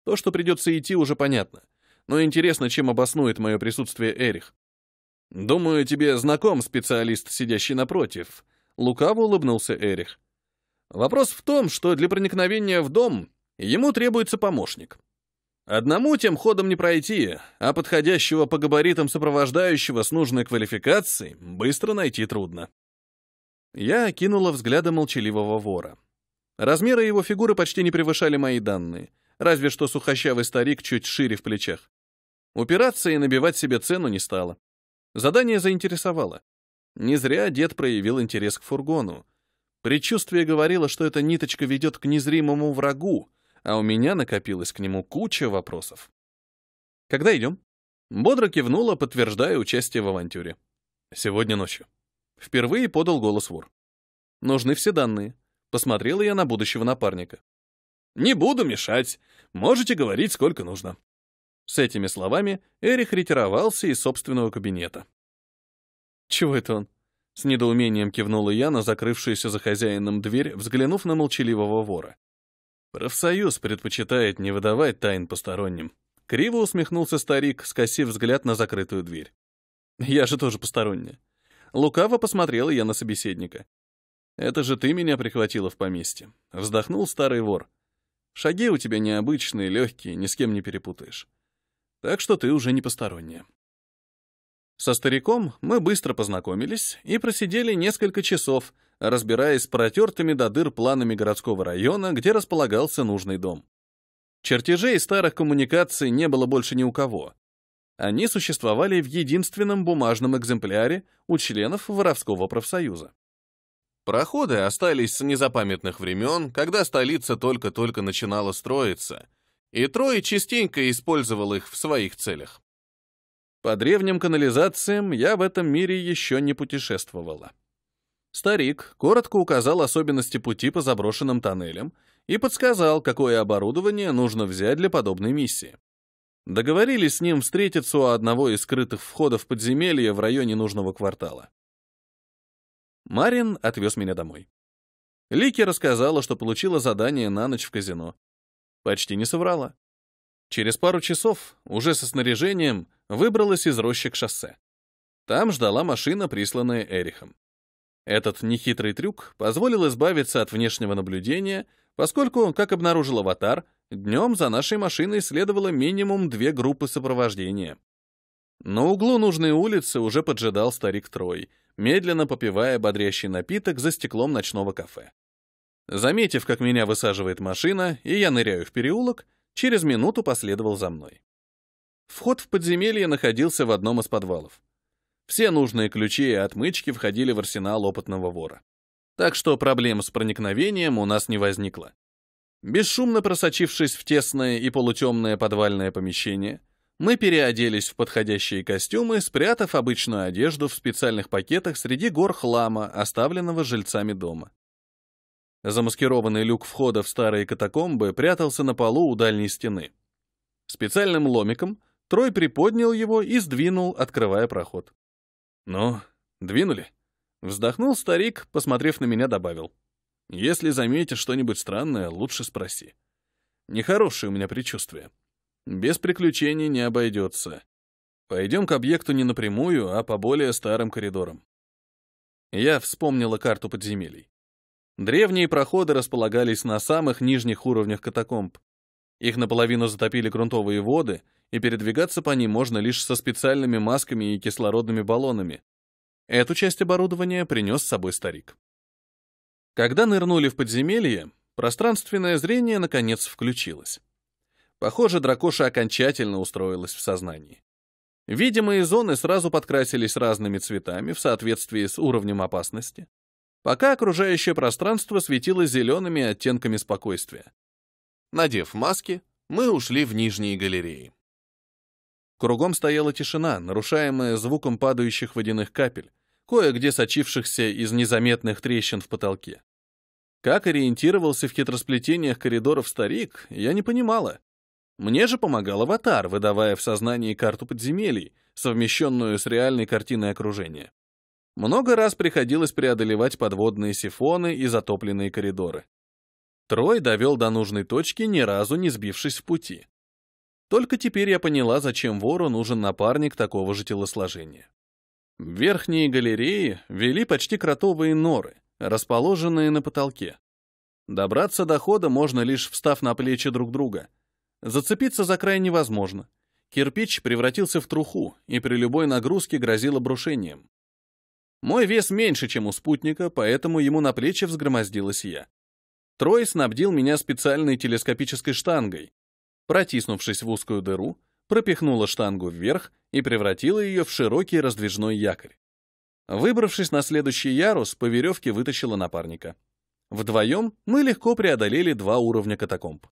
То, что придется идти, уже понятно. Но интересно, чем обоснует мое присутствие Эрих. Думаю, тебе знаком специалист, сидящий напротив. Лукаво улыбнулся Эрих. Вопрос в том, что для проникновения в дом ему требуется помощник. Одному тем ходом не пройти, а подходящего по габаритам сопровождающего с нужной квалификацией быстро найти трудно. Я окинула взглядом молчаливого вора. Размеры его фигуры почти не превышали мои данные, разве что сухощавый старик чуть шире в плечах. Упираться и набивать себе цену не стало. Задание заинтересовало. Не зря дед проявил интерес к фургону, Предчувствие говорило, что эта ниточка ведет к незримому врагу, а у меня накопилась к нему куча вопросов. «Когда идем?» Бодро кивнула, подтверждая участие в авантюре. «Сегодня ночью». Впервые подал голос вор. «Нужны все данные». Посмотрела я на будущего напарника. «Не буду мешать. Можете говорить, сколько нужно». С этими словами Эрих ретировался из собственного кабинета. «Чего это он? С недоумением кивнула я на закрывшуюся за хозяином дверь, взглянув на молчаливого вора. «Профсоюз предпочитает не выдавать тайн посторонним». Криво усмехнулся старик, скосив взгляд на закрытую дверь. «Я же тоже посторонняя». Лукаво посмотрела я на собеседника. «Это же ты меня прихватила в поместье», — вздохнул старый вор. «Шаги у тебя необычные, легкие, ни с кем не перепутаешь. Так что ты уже не посторонняя». Со стариком мы быстро познакомились и просидели несколько часов, разбираясь с протертыми до дыр планами городского района, где располагался нужный дом. Чертежей старых коммуникаций не было больше ни у кого. Они существовали в единственном бумажном экземпляре у членов воровского профсоюза. Проходы остались с незапамятных времен, когда столица только-только начинала строиться, и Трое частенько использовал их в своих целях. По древним канализациям я в этом мире еще не путешествовала. Старик коротко указал особенности пути по заброшенным тоннелям и подсказал, какое оборудование нужно взять для подобной миссии. Договорились с ним встретиться у одного из скрытых входов подземелья в районе нужного квартала. Марин отвез меня домой. Лики рассказала, что получила задание на ночь в казино. Почти не соврала. Через пару часов, уже со снаряжением, выбралась из рощи к шоссе. Там ждала машина, присланная Эрихом. Этот нехитрый трюк позволил избавиться от внешнего наблюдения, поскольку, как обнаружил аватар, днем за нашей машиной следовало минимум две группы сопровождения. На углу нужной улицы уже поджидал старик Трой, медленно попивая бодрящий напиток за стеклом ночного кафе. Заметив, как меня высаживает машина, и я ныряю в переулок, через минуту последовал за мной. Вход в подземелье находился в одном из подвалов. Все нужные ключи и отмычки входили в арсенал опытного вора. Так что проблем с проникновением у нас не возникло. Бесшумно просочившись в тесное и полутемное подвальное помещение, мы переоделись в подходящие костюмы, спрятав обычную одежду в специальных пакетах среди гор хлама, оставленного жильцами дома. Замаскированный люк входа в старые катакомбы прятался на полу у дальней стены. Специальным ломиком — Трой приподнял его и сдвинул, открывая проход. «Ну, двинули?» Вздохнул старик, посмотрев на меня, добавил. «Если заметишь что-нибудь странное, лучше спроси. Нехорошее у меня предчувствие. Без приключений не обойдется. Пойдем к объекту не напрямую, а по более старым коридорам». Я вспомнила карту подземелий. Древние проходы располагались на самых нижних уровнях катакомб. Их наполовину затопили грунтовые воды — и передвигаться по ним можно лишь со специальными масками и кислородными баллонами. Эту часть оборудования принес с собой старик. Когда нырнули в подземелье, пространственное зрение наконец включилось. Похоже, дракоша окончательно устроилась в сознании. Видимые зоны сразу подкрасились разными цветами в соответствии с уровнем опасности, пока окружающее пространство светило зелеными оттенками спокойствия. Надев маски, мы ушли в нижние галереи. Кругом стояла тишина, нарушаемая звуком падающих водяных капель, кое-где сочившихся из незаметных трещин в потолке. Как ориентировался в хитросплетениях коридоров старик, я не понимала. Мне же помогал аватар, выдавая в сознании карту подземелий, совмещенную с реальной картиной окружения. Много раз приходилось преодолевать подводные сифоны и затопленные коридоры. Трой довел до нужной точки, ни разу не сбившись в пути. Только теперь я поняла, зачем вору нужен напарник такого же телосложения. Верхние галереи вели почти кротовые норы, расположенные на потолке. Добраться до хода можно лишь встав на плечи друг друга. Зацепиться за край невозможно. Кирпич превратился в труху, и при любой нагрузке грозило обрушением. Мой вес меньше, чем у спутника, поэтому ему на плечи взгромоздилась я. Трой снабдил меня специальной телескопической штангой, протиснувшись в узкую дыру, пропихнула штангу вверх и превратила ее в широкий раздвижной якорь. Выбравшись на следующий ярус, по веревке вытащила напарника. Вдвоем мы легко преодолели два уровня катакомб.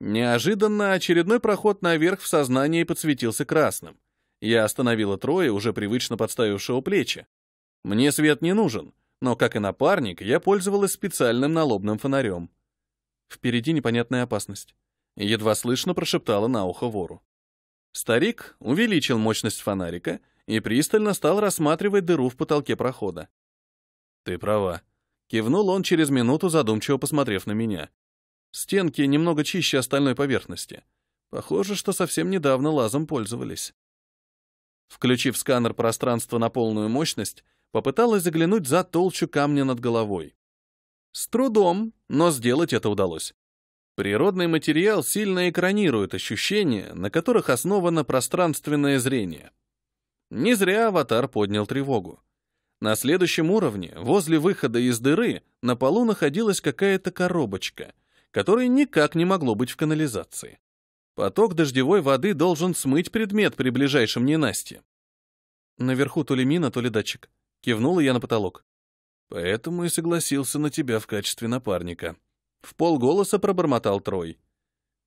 Неожиданно очередной проход наверх в сознании подсветился красным. Я остановила трое, уже привычно подставившего плечи. Мне свет не нужен, но, как и напарник, я пользовалась специальным налобным фонарем. Впереди непонятная опасность. — едва слышно прошептала на ухо вору. Старик увеличил мощность фонарика и пристально стал рассматривать дыру в потолке прохода. «Ты права», — кивнул он через минуту, задумчиво посмотрев на меня. «Стенки немного чище остальной поверхности. Похоже, что совсем недавно лазом пользовались». Включив сканер пространства на полную мощность, попыталась заглянуть за толщу камня над головой. С трудом, но сделать это удалось. Природный материал сильно экранирует ощущения, на которых основано пространственное зрение. Не зря аватар поднял тревогу. На следующем уровне, возле выхода из дыры, на полу находилась какая-то коробочка, которая никак не могло быть в канализации. Поток дождевой воды должен смыть предмет при ближайшем ненастье. Наверху то ли мина, то ли датчик. Кивнула я на потолок. Поэтому и согласился на тебя в качестве напарника. В полголоса пробормотал Трой.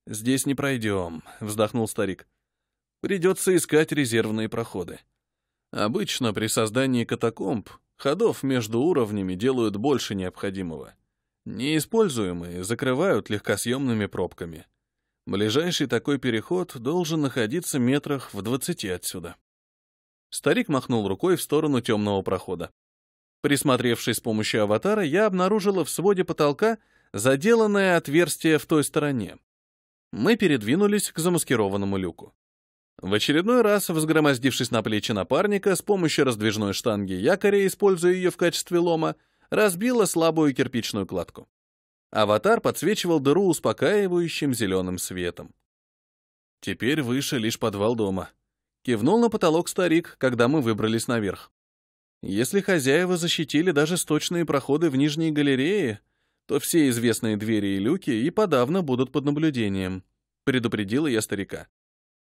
«Здесь не пройдем», — вздохнул старик. «Придется искать резервные проходы. Обычно при создании катакомб ходов между уровнями делают больше необходимого. Неиспользуемые закрывают легкосъемными пробками. Ближайший такой переход должен находиться метрах в двадцати отсюда». Старик махнул рукой в сторону темного прохода. Присмотревшись с помощью аватара, я обнаружила в своде потолка заделанное отверстие в той стороне. Мы передвинулись к замаскированному люку. В очередной раз, взгромоздившись на плечи напарника, с помощью раздвижной штанги якоря, используя ее в качестве лома, разбила слабую кирпичную кладку. Аватар подсвечивал дыру успокаивающим зеленым светом. «Теперь выше лишь подвал дома», — кивнул на потолок старик, когда мы выбрались наверх. «Если хозяева защитили даже сточные проходы в нижней галерее, то все известные двери и люки и подавно будут под наблюдением», — предупредила я старика.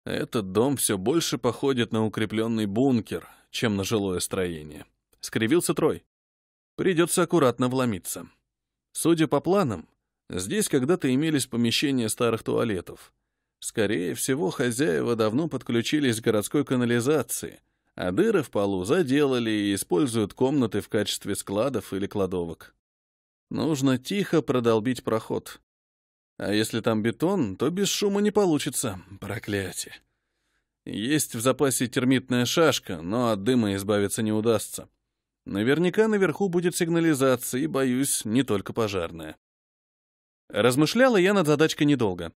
«Этот дом все больше походит на укрепленный бункер, чем на жилое строение», — скривился Трой. «Придется аккуратно вломиться. Судя по планам, здесь когда-то имелись помещения старых туалетов. Скорее всего, хозяева давно подключились к городской канализации, а дыры в полу заделали и используют комнаты в качестве складов или кладовок. Нужно тихо продолбить проход. А если там бетон, то без шума не получится. Проклятие. Есть в запасе термитная шашка, но от дыма избавиться не удастся. Наверняка наверху будет сигнализация и, боюсь, не только пожарная. Размышляла я над задачкой недолго.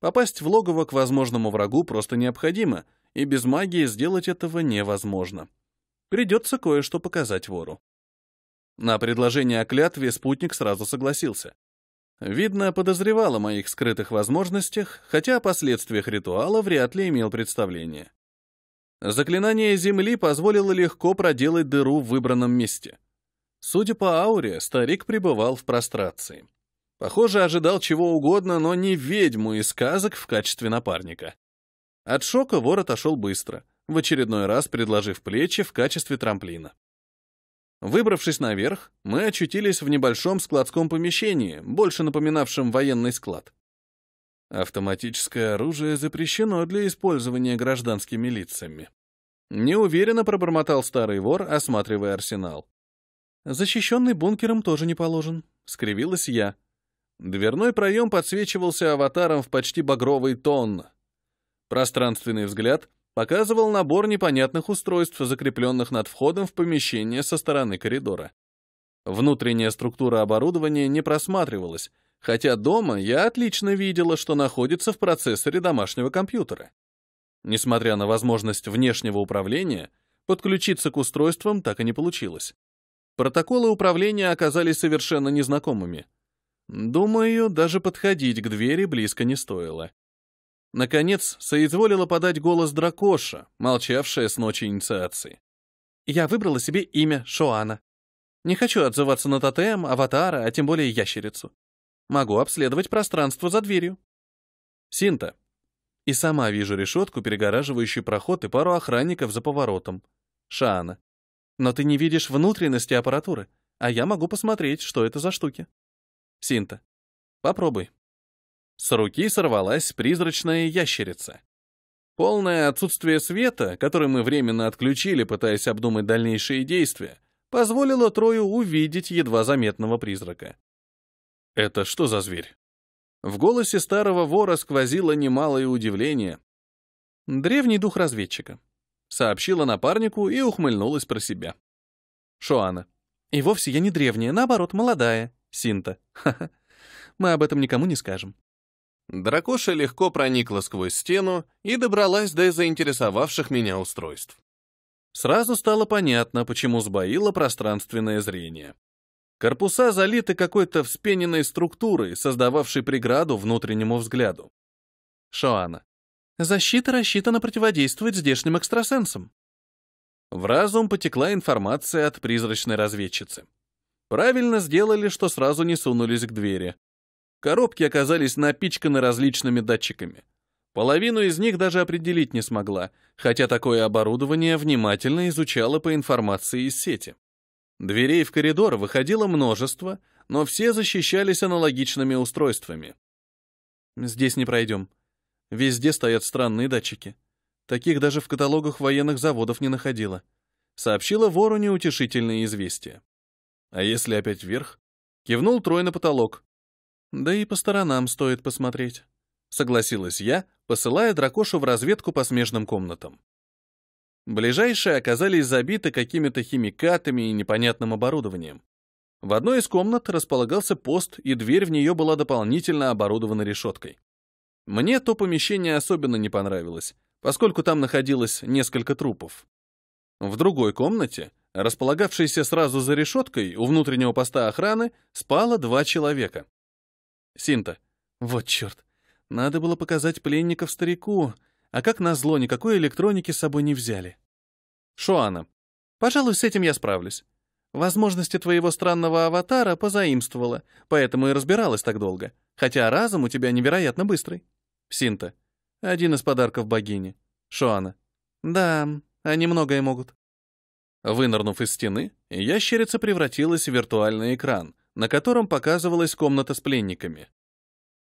Попасть в логово к возможному врагу просто необходимо, и без магии сделать этого невозможно. Придется кое-что показать вору. На предложение о клятве спутник сразу согласился. Видно, подозревал о моих скрытых возможностях, хотя о последствиях ритуала вряд ли имел представление. Заклинание Земли позволило легко проделать дыру в выбранном месте. Судя по ауре, старик пребывал в прострации. Похоже, ожидал чего угодно, но не ведьму из сказок в качестве напарника. От шока вор отошел быстро, в очередной раз предложив плечи в качестве трамплина. Выбравшись наверх, мы очутились в небольшом складском помещении, больше напоминавшем военный склад. Автоматическое оружие запрещено для использования гражданскими лицами. Неуверенно пробормотал старый вор, осматривая арсенал. Защищенный бункером тоже не положен, скривилась я. Дверной проем подсвечивался аватаром в почти багровый тон. Пространственный взгляд — показывал набор непонятных устройств, закрепленных над входом в помещение со стороны коридора. Внутренняя структура оборудования не просматривалась, хотя дома я отлично видела, что находится в процессоре домашнего компьютера. Несмотря на возможность внешнего управления, подключиться к устройствам так и не получилось. Протоколы управления оказались совершенно незнакомыми. Думаю, даже подходить к двери близко не стоило. Наконец, соизволила подать голос Дракоша, молчавшая с ночи инициации. «Я выбрала себе имя Шоана. Не хочу отзываться на тотем, аватара, а тем более ящерицу. Могу обследовать пространство за дверью». «Синта». И сама вижу решетку, перегораживающую проход и пару охранников за поворотом. Шоана. «Но ты не видишь внутренности аппаратуры, а я могу посмотреть, что это за штуки». «Синта». «Попробуй». С руки сорвалась призрачная ящерица. Полное отсутствие света, который мы временно отключили, пытаясь обдумать дальнейшие действия, позволило Трою увидеть едва заметного призрака. «Это что за зверь?» В голосе старого вора сквозило немалое удивление. «Древний дух разведчика», — сообщила напарнику и ухмыльнулась про себя. Шоана. «И вовсе я не древняя, наоборот, молодая. Синта. Ха-ха. Мы об этом никому не скажем. Дракоша легко проникла сквозь стену и добралась до заинтересовавших меня устройств. Сразу стало понятно, почему сбоило пространственное зрение. Корпуса залиты какой-то вспененной структурой, создававшей преграду внутреннему взгляду. Шоана. Защита рассчитана противодействовать здешним экстрасенсам. В разум потекла информация от призрачной разведчицы. Правильно сделали, что сразу не сунулись к двери. Коробки оказались напичканы различными датчиками. Половину из них даже определить не смогла, хотя такое оборудование внимательно изучала по информации из сети. Дверей в коридор выходило множество, но все защищались аналогичными устройствами. «Здесь не пройдем. Везде стоят странные датчики. Таких даже в каталогах военных заводов не находила», — сообщила вору неутешительное известие. «А если опять вверх?» — кивнул Трой на потолок. Да и по сторонам стоит посмотреть. Согласилась я, посылая дракошу в разведку по смежным комнатам. Ближайшие оказались забиты какими-то химикатами и непонятным оборудованием. В одной из комнат располагался пост, и дверь в нее была дополнительно оборудована решеткой. Мне то помещение особенно не понравилось, поскольку там находилось несколько трупов. В другой комнате, располагавшейся сразу за решеткой у внутреннего поста охраны, спало два человека. Синта. Вот черт. Надо было показать пленников старику, а как назло, никакой электроники с собой не взяли. Шуана. Пожалуй, с этим я справлюсь. Возможности твоего странного аватара позаимствовала, поэтому и разбиралась так долго. Хотя разум у тебя невероятно быстрый. Синта. Один из подарков богини. Шуана. Да, они многое могут. Вынырнув из стены, ящерица превратилась в виртуальный экран, на котором показывалась комната с пленниками.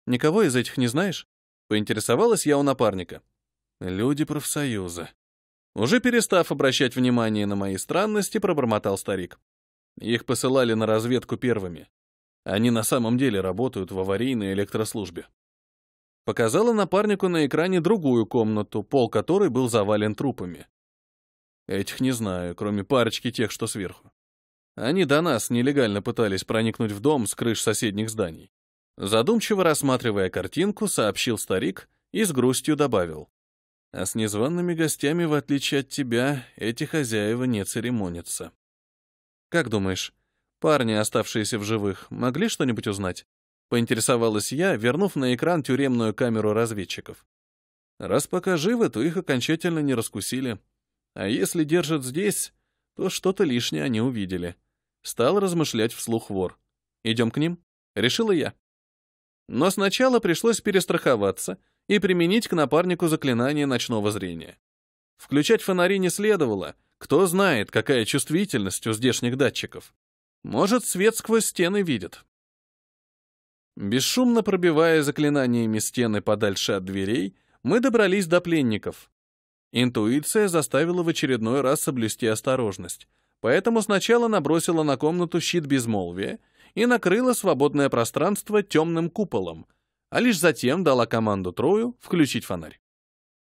«Никого из этих не знаешь?» — поинтересовалась я у напарника. «Люди профсоюза». Уже перестав обращать внимание на мои странности, пробормотал старик. Их посылали на разведку первыми. Они на самом деле работают в аварийной электрослужбе. Показала напарнику на экране другую комнату, пол которой был завален трупами. Этих не знаю, кроме парочки тех, что сверху. Они до нас нелегально пытались проникнуть в дом с крыш соседних зданий. Задумчиво рассматривая картинку, сообщил старик и с грустью добавил. А с незваными гостями, в отличие от тебя, эти хозяева не церемонятся. Как думаешь, парни, оставшиеся в живых, могли что-нибудь узнать? Поинтересовалась я, вернув на экран тюремную камеру разведчиков. Раз пока живы, то их окончательно не раскусили. А если держат здесь, то что-то лишнее они увидели. Стал размышлять вслух вор. «Идем к ним?» — решила я. Но сначала пришлось перестраховаться и применить к напарнику заклинание ночного зрения. Включать фонари не следовало, кто знает, какая чувствительность у здешних датчиков. Может, свет сквозь стены видит. Бесшумно пробивая заклинаниями стены подальше от дверей, мы добрались до пленников. Интуиция заставила в очередной раз соблюсти осторожность, поэтому сначала набросила на комнату щит безмолвия и накрыла свободное пространство темным куполом, а лишь затем дала команду Трою включить фонарь.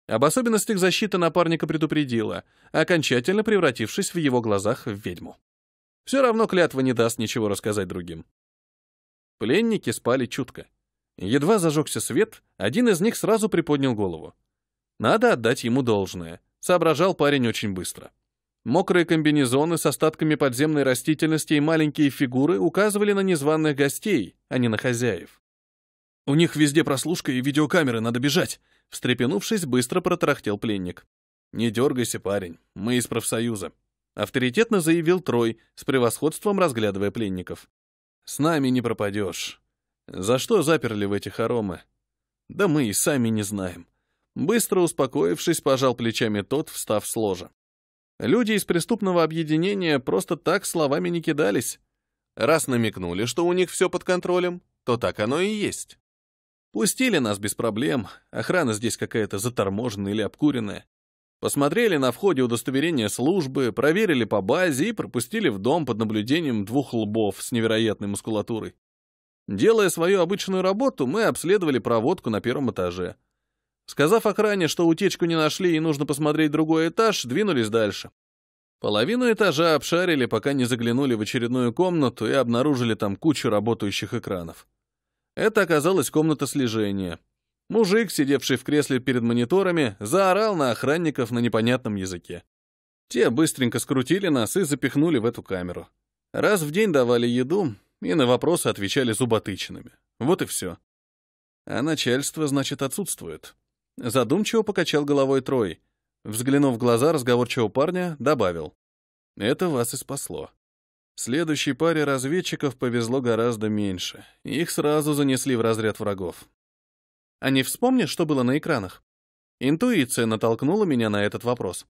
Об особенностях защиты напарника предупредила, окончательно превратившись в его глазах в ведьму. Все равно клятва не даст ничего рассказать другим. Пленники спали чутко. Едва зажегся свет, один из них сразу приподнял голову. Надо отдать ему должное. Соображал парень очень быстро. Мокрые комбинезоны с остатками подземной растительности и маленькие фигуры указывали на незваных гостей, а не на хозяев. «У них везде прослушка и видеокамеры, надо бежать!» Встрепенувшись, быстро протрахтел пленник. «Не дергайся, парень, мы из профсоюза», — авторитетно заявил Трой, с превосходством разглядывая пленников. «С нами не пропадешь. За что заперли в эти хоромы? Да мы и сами не знаем». Быстро успокоившись, пожал плечами тот, встав с ложа. Люди из преступного объединения просто так словами не кидались. Раз намекнули, что у них все под контролем, то так оно и есть. Пустили нас без проблем, охрана здесь какая-то заторможенная или обкуренная. Посмотрели на входе удостоверение службы, проверили по базе и пропустили в дом под наблюдением двух лбов с невероятной мускулатурой. Делая свою обычную работу, мы обследовали проводку на первом этаже — Сказав охране, что утечку не нашли и нужно посмотреть другой этаж, двинулись дальше. Половину этажа обшарили, пока не заглянули в очередную комнату и обнаружили там кучу работающих экранов. Это оказалась комната слежения. Мужик, сидевший в кресле перед мониторами, заорал на охранников на непонятном языке. Те быстренько скрутили нас и запихнули в эту камеру. Раз в день давали еду и на вопросы отвечали зуботычными. Вот и все. А начальство, значит, отсутствует. Задумчиво покачал головой Трой. Взглянув в глаза разговорчивого парня, добавил. «Это вас и спасло. Следующей паре разведчиков повезло гораздо меньше. Их сразу занесли в разряд врагов. А не вспомнишь, что было на экранах? Интуиция натолкнула меня на этот вопрос.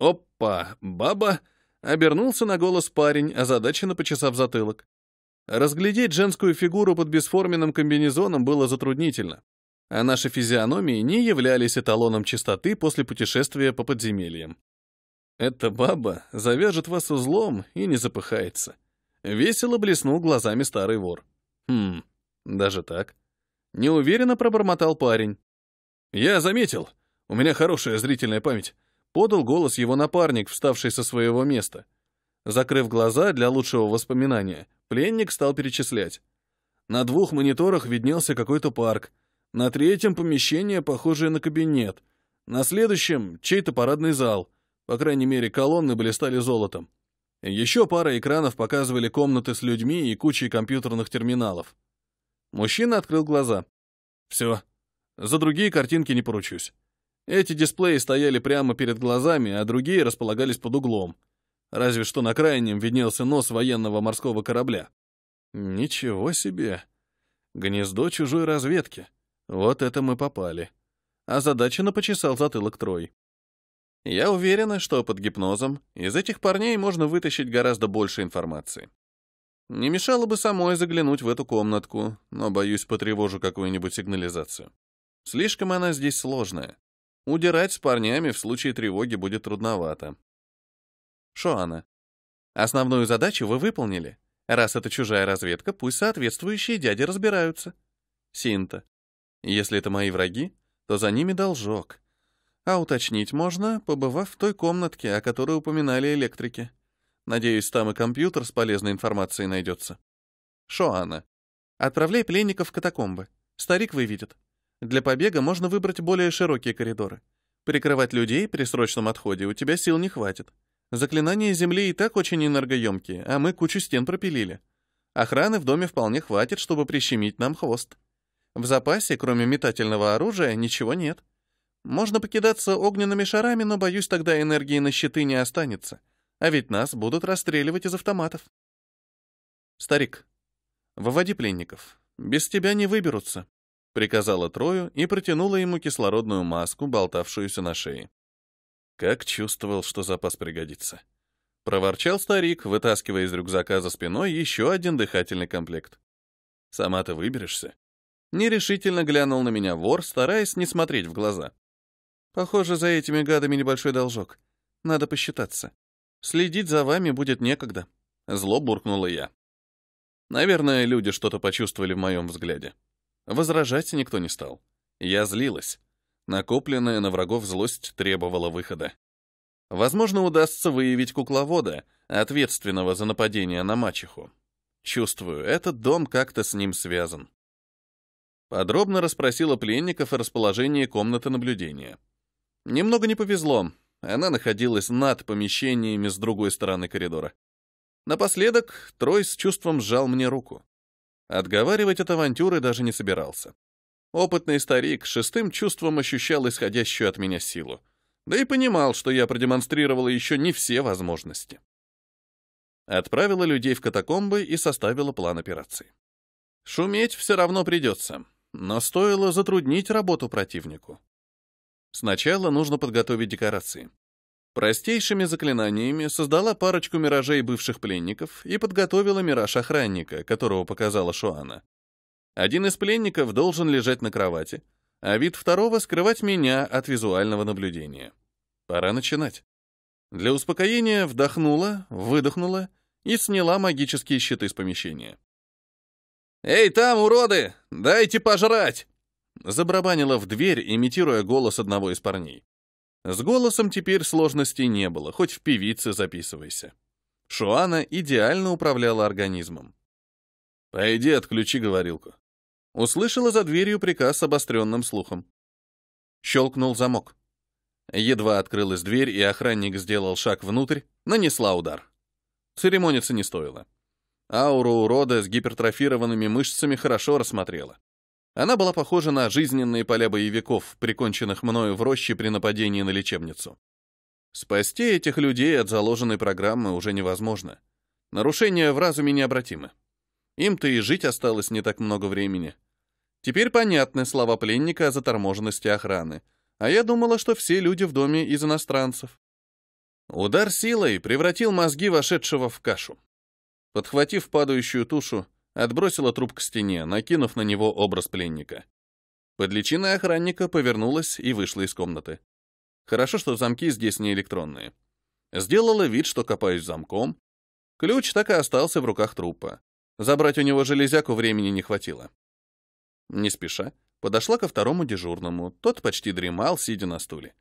«Опа, баба!» — обернулся на голос парень, озадаченно почесав затылок. Разглядеть женскую фигуру под бесформенным комбинезоном было затруднительно а наши физиономии не являлись эталоном чистоты после путешествия по подземельям. Эта баба завяжет вас узлом и не запыхается. Весело блеснул глазами старый вор. Хм, даже так. Неуверенно пробормотал парень. Я заметил. У меня хорошая зрительная память. Подал голос его напарник, вставший со своего места. Закрыв глаза для лучшего воспоминания, пленник стал перечислять. На двух мониторах виднелся какой-то парк, на третьем помещение, похожее на кабинет. На следующем — чей-то парадный зал. По крайней мере, колонны блистали золотом. Еще пара экранов показывали комнаты с людьми и кучей компьютерных терминалов. Мужчина открыл глаза. Все. За другие картинки не поручусь. Эти дисплеи стояли прямо перед глазами, а другие располагались под углом. Разве что на крайнем виднелся нос военного морского корабля. Ничего себе. Гнездо чужой разведки. Вот это мы попали. А задача напочесал затылок Трой. Я уверена, что под гипнозом из этих парней можно вытащить гораздо больше информации. Не мешало бы самой заглянуть в эту комнатку, но, боюсь, потревожу какую-нибудь сигнализацию. Слишком она здесь сложная. Удирать с парнями в случае тревоги будет трудновато. Шоана, основную задачу вы выполнили. Раз это чужая разведка, пусть соответствующие дяди разбираются. Синта, если это мои враги, то за ними должок. А уточнить можно, побывав в той комнатке, о которой упоминали электрики. Надеюсь, там и компьютер с полезной информацией найдется. Шоана. Отправляй пленников в катакомбы. Старик выведет. Для побега можно выбрать более широкие коридоры. Прикрывать людей при срочном отходе у тебя сил не хватит. Заклинания земли и так очень энергоемкие, а мы кучу стен пропилили. Охраны в доме вполне хватит, чтобы прищемить нам хвост. В запасе, кроме метательного оружия, ничего нет. Можно покидаться огненными шарами, но, боюсь, тогда энергии на щиты не останется. А ведь нас будут расстреливать из автоматов. Старик, выводи пленников. Без тебя не выберутся, — приказала Трою и протянула ему кислородную маску, болтавшуюся на шее. Как чувствовал, что запас пригодится. Проворчал старик, вытаскивая из рюкзака за спиной еще один дыхательный комплект. «Сама ты выберешься?» Нерешительно глянул на меня вор, стараясь не смотреть в глаза. «Похоже, за этими гадами небольшой должок. Надо посчитаться. Следить за вами будет некогда», — зло буркнула я. Наверное, люди что-то почувствовали в моем взгляде. Возражать никто не стал. Я злилась. Накопленная на врагов злость требовала выхода. Возможно, удастся выявить кукловода, ответственного за нападение на мачеху. Чувствую, этот дом как-то с ним связан. Подробно расспросила пленников о расположении комнаты наблюдения. Немного не повезло. Она находилась над помещениями с другой стороны коридора. Напоследок Трой с чувством сжал мне руку. Отговаривать от авантюры даже не собирался. Опытный старик шестым чувством ощущал исходящую от меня силу. Да и понимал, что я продемонстрировала еще не все возможности. Отправила людей в катакомбы и составила план операции. Шуметь все равно придется но стоило затруднить работу противнику. Сначала нужно подготовить декорации. Простейшими заклинаниями создала парочку миражей бывших пленников и подготовила мираж охранника, которого показала Шуана. Один из пленников должен лежать на кровати, а вид второго скрывать меня от визуального наблюдения. Пора начинать. Для успокоения вдохнула, выдохнула и сняла магические щиты с помещения. «Эй, там, уроды! Дайте пожрать!» Забрабанила в дверь, имитируя голос одного из парней. С голосом теперь сложностей не было, хоть в певице записывайся. Шуана идеально управляла организмом. «Пойди, отключи говорилку». Услышала за дверью приказ с обостренным слухом. Щелкнул замок. Едва открылась дверь, и охранник сделал шаг внутрь, нанесла удар. Церемониться не стоило. Ауру урода с гипертрофированными мышцами хорошо рассмотрела. Она была похожа на жизненные поля боевиков, приконченных мною в роще при нападении на лечебницу. Спасти этих людей от заложенной программы уже невозможно. Нарушения в разуме необратимы. Им-то и жить осталось не так много времени. Теперь понятны слова пленника о заторможенности охраны, а я думала, что все люди в доме из иностранцев. Удар силой превратил мозги вошедшего в кашу. Подхватив падающую тушу, отбросила труп к стене, накинув на него образ пленника. Под личиной охранника повернулась и вышла из комнаты. Хорошо, что замки здесь не электронные. Сделала вид, что копаюсь замком. Ключ так и остался в руках трупа. Забрать у него железяку времени не хватило. Не спеша, подошла ко второму дежурному. Тот почти дремал, сидя на стуле.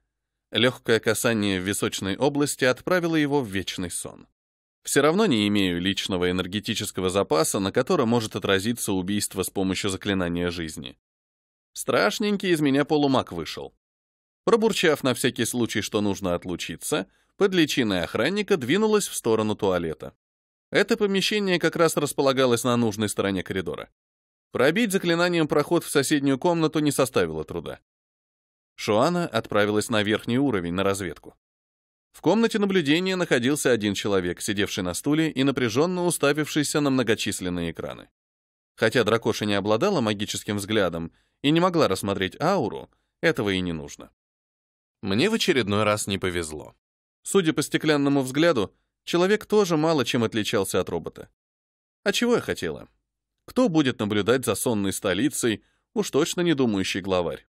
Легкое касание в височной области отправило его в вечный сон. Все равно не имею личного энергетического запаса, на котором может отразиться убийство с помощью заклинания жизни. Страшненький из меня полумаг вышел. Пробурчав на всякий случай, что нужно отлучиться, под личиной охранника двинулась в сторону туалета. Это помещение как раз располагалось на нужной стороне коридора. Пробить заклинанием проход в соседнюю комнату не составило труда. Шуана отправилась на верхний уровень на разведку. В комнате наблюдения находился один человек, сидевший на стуле и напряженно уставившийся на многочисленные экраны. Хотя дракоша не обладала магическим взглядом и не могла рассмотреть ауру, этого и не нужно. Мне в очередной раз не повезло. Судя по стеклянному взгляду, человек тоже мало чем отличался от робота. А чего я хотела? Кто будет наблюдать за сонной столицей, уж точно не думающий главарь?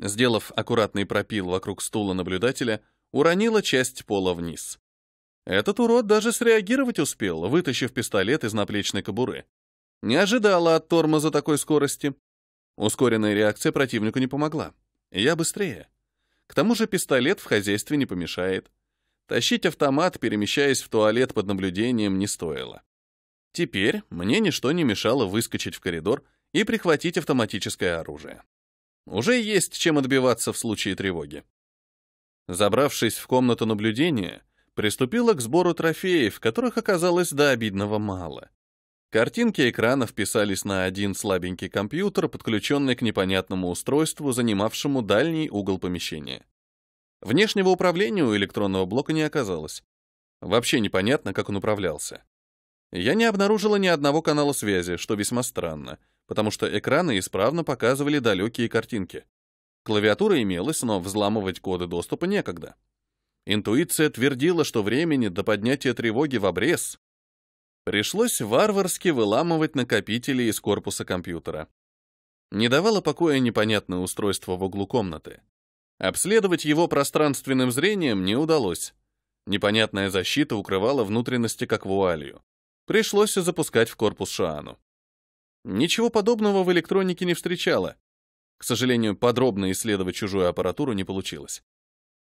Сделав аккуратный пропил вокруг стула наблюдателя, уронила часть пола вниз. Этот урод даже среагировать успел, вытащив пистолет из наплечной кобуры. Не ожидала от тормоза такой скорости. Ускоренная реакция противнику не помогла. Я быстрее. К тому же пистолет в хозяйстве не помешает. Тащить автомат, перемещаясь в туалет под наблюдением, не стоило. Теперь мне ничто не мешало выскочить в коридор и прихватить автоматическое оружие. Уже есть чем отбиваться в случае тревоги. Забравшись в комнату наблюдения, приступила к сбору трофеев, которых оказалось до обидного мало. Картинки экранов писались на один слабенький компьютер, подключенный к непонятному устройству, занимавшему дальний угол помещения. Внешнего управления у электронного блока не оказалось. Вообще непонятно, как он управлялся. Я не обнаружила ни одного канала связи, что весьма странно, потому что экраны исправно показывали далекие картинки. Клавиатура имелась, но взламывать коды доступа некогда. Интуиция твердила, что времени до поднятия тревоги в обрез. Пришлось варварски выламывать накопители из корпуса компьютера. Не давало покоя непонятное устройство в углу комнаты. Обследовать его пространственным зрением не удалось. Непонятная защита укрывала внутренности как вуалью. Пришлось запускать в корпус Шаану. Ничего подобного в электронике не встречало. К сожалению, подробно исследовать чужую аппаратуру не получилось.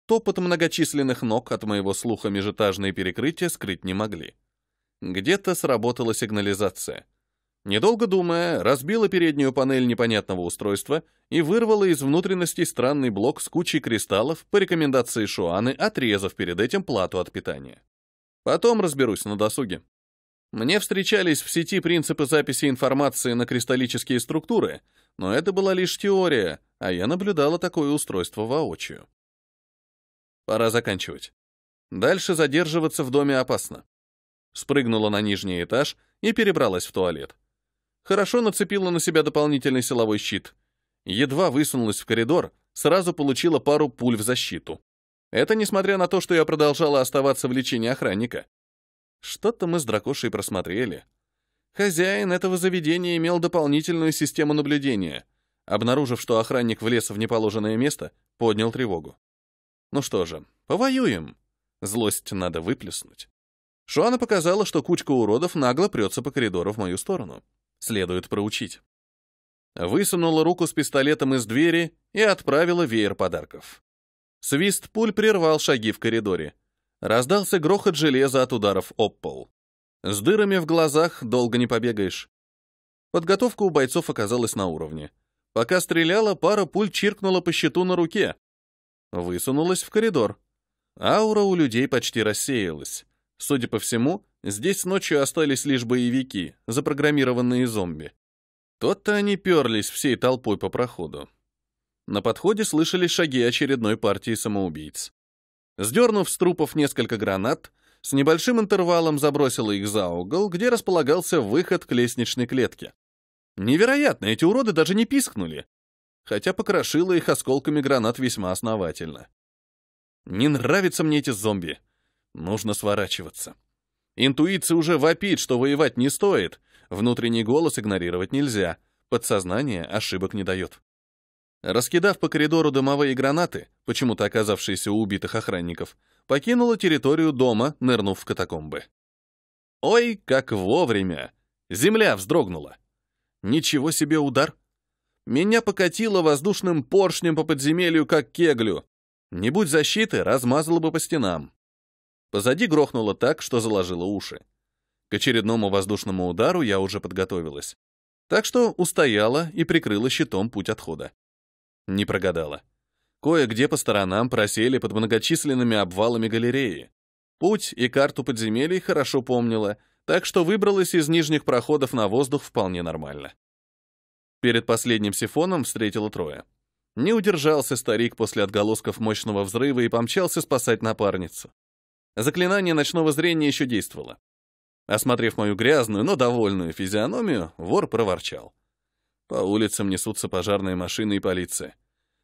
Топот многочисленных ног от моего слуха межэтажные перекрытия скрыть не могли. Где-то сработала сигнализация. Недолго думая, разбила переднюю панель непонятного устройства и вырвала из внутренности странный блок с кучей кристаллов по рекомендации Шуаны, отрезав перед этим плату от питания. Потом разберусь на досуге. Мне встречались в сети принципы записи информации на кристаллические структуры, но это была лишь теория, а я наблюдала такое устройство воочию. Пора заканчивать. Дальше задерживаться в доме опасно. Спрыгнула на нижний этаж и перебралась в туалет. Хорошо нацепила на себя дополнительный силовой щит. Едва высунулась в коридор, сразу получила пару пуль в защиту. Это несмотря на то, что я продолжала оставаться в лечении охранника. Что-то мы с дракошей просмотрели. Хозяин этого заведения имел дополнительную систему наблюдения. Обнаружив, что охранник влез в неположенное место, поднял тревогу. Ну что же, повоюем. Злость надо выплеснуть. Шуана показала, что кучка уродов нагло прется по коридору в мою сторону. Следует проучить. Высунула руку с пистолетом из двери и отправила веер подарков. Свист пуль прервал шаги в коридоре. Раздался грохот железа от ударов об пол. С дырами в глазах долго не побегаешь. Подготовка у бойцов оказалась на уровне. Пока стреляла, пара пуль чиркнула по щиту на руке. Высунулась в коридор. Аура у людей почти рассеялась. Судя по всему, здесь ночью остались лишь боевики, запрограммированные зомби. Тот-то они перлись всей толпой по проходу. На подходе слышались шаги очередной партии самоубийц. Сдернув с трупов несколько гранат, с небольшим интервалом забросила их за угол, где располагался выход к лестничной клетке. Невероятно, эти уроды даже не пискнули, хотя покрошила их осколками гранат весьма основательно. Не нравятся мне эти зомби. Нужно сворачиваться. Интуиция уже вопит, что воевать не стоит. Внутренний голос игнорировать нельзя. Подсознание ошибок не дает. Раскидав по коридору дымовые гранаты, почему-то оказавшиеся у убитых охранников, покинула территорию дома, нырнув в катакомбы. Ой, как вовремя! Земля вздрогнула. Ничего себе удар! Меня покатило воздушным поршнем по подземелью, как кеглю. Не будь защиты, размазало бы по стенам. Позади грохнуло так, что заложило уши. К очередному воздушному удару я уже подготовилась. Так что устояла и прикрыла щитом путь отхода. Не прогадала. Кое-где по сторонам просели под многочисленными обвалами галереи. Путь и карту подземелий хорошо помнила, так что выбралась из нижних проходов на воздух вполне нормально. Перед последним сифоном встретила трое. Не удержался старик после отголосков мощного взрыва и помчался спасать напарницу. Заклинание ночного зрения еще действовало. Осмотрев мою грязную, но довольную физиономию, вор проворчал. По улицам несутся пожарные машины и полиция.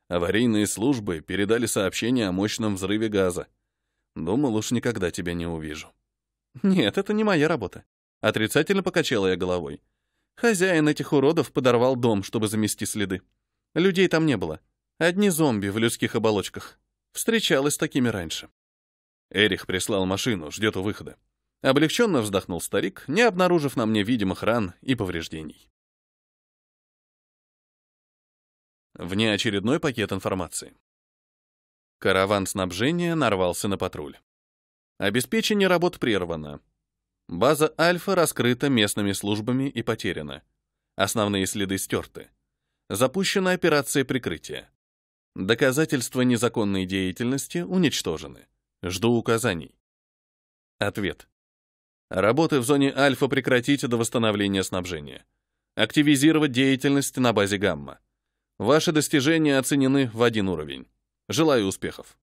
Аварийные службы передали сообщение о мощном взрыве газа. Думал, уж никогда тебя не увижу. Нет, это не моя работа. Отрицательно покачала я головой. Хозяин этих уродов подорвал дом, чтобы замести следы. Людей там не было. Одни зомби в людских оболочках. Встречалась с такими раньше. Эрих прислал машину, ждет у выхода. Облегченно вздохнул старик, не обнаружив на мне видимых ран и повреждений. Внеочередной пакет информации. Караван снабжения нарвался на патруль. Обеспечение работ прервано. База Альфа раскрыта местными службами и потеряна. Основные следы стерты. Запущена операция прикрытия. Доказательства незаконной деятельности уничтожены. Жду указаний. Ответ. Работы в зоне Альфа прекратите до восстановления снабжения. Активизировать деятельность на базе Гамма. Ваши достижения оценены в один уровень. Желаю успехов.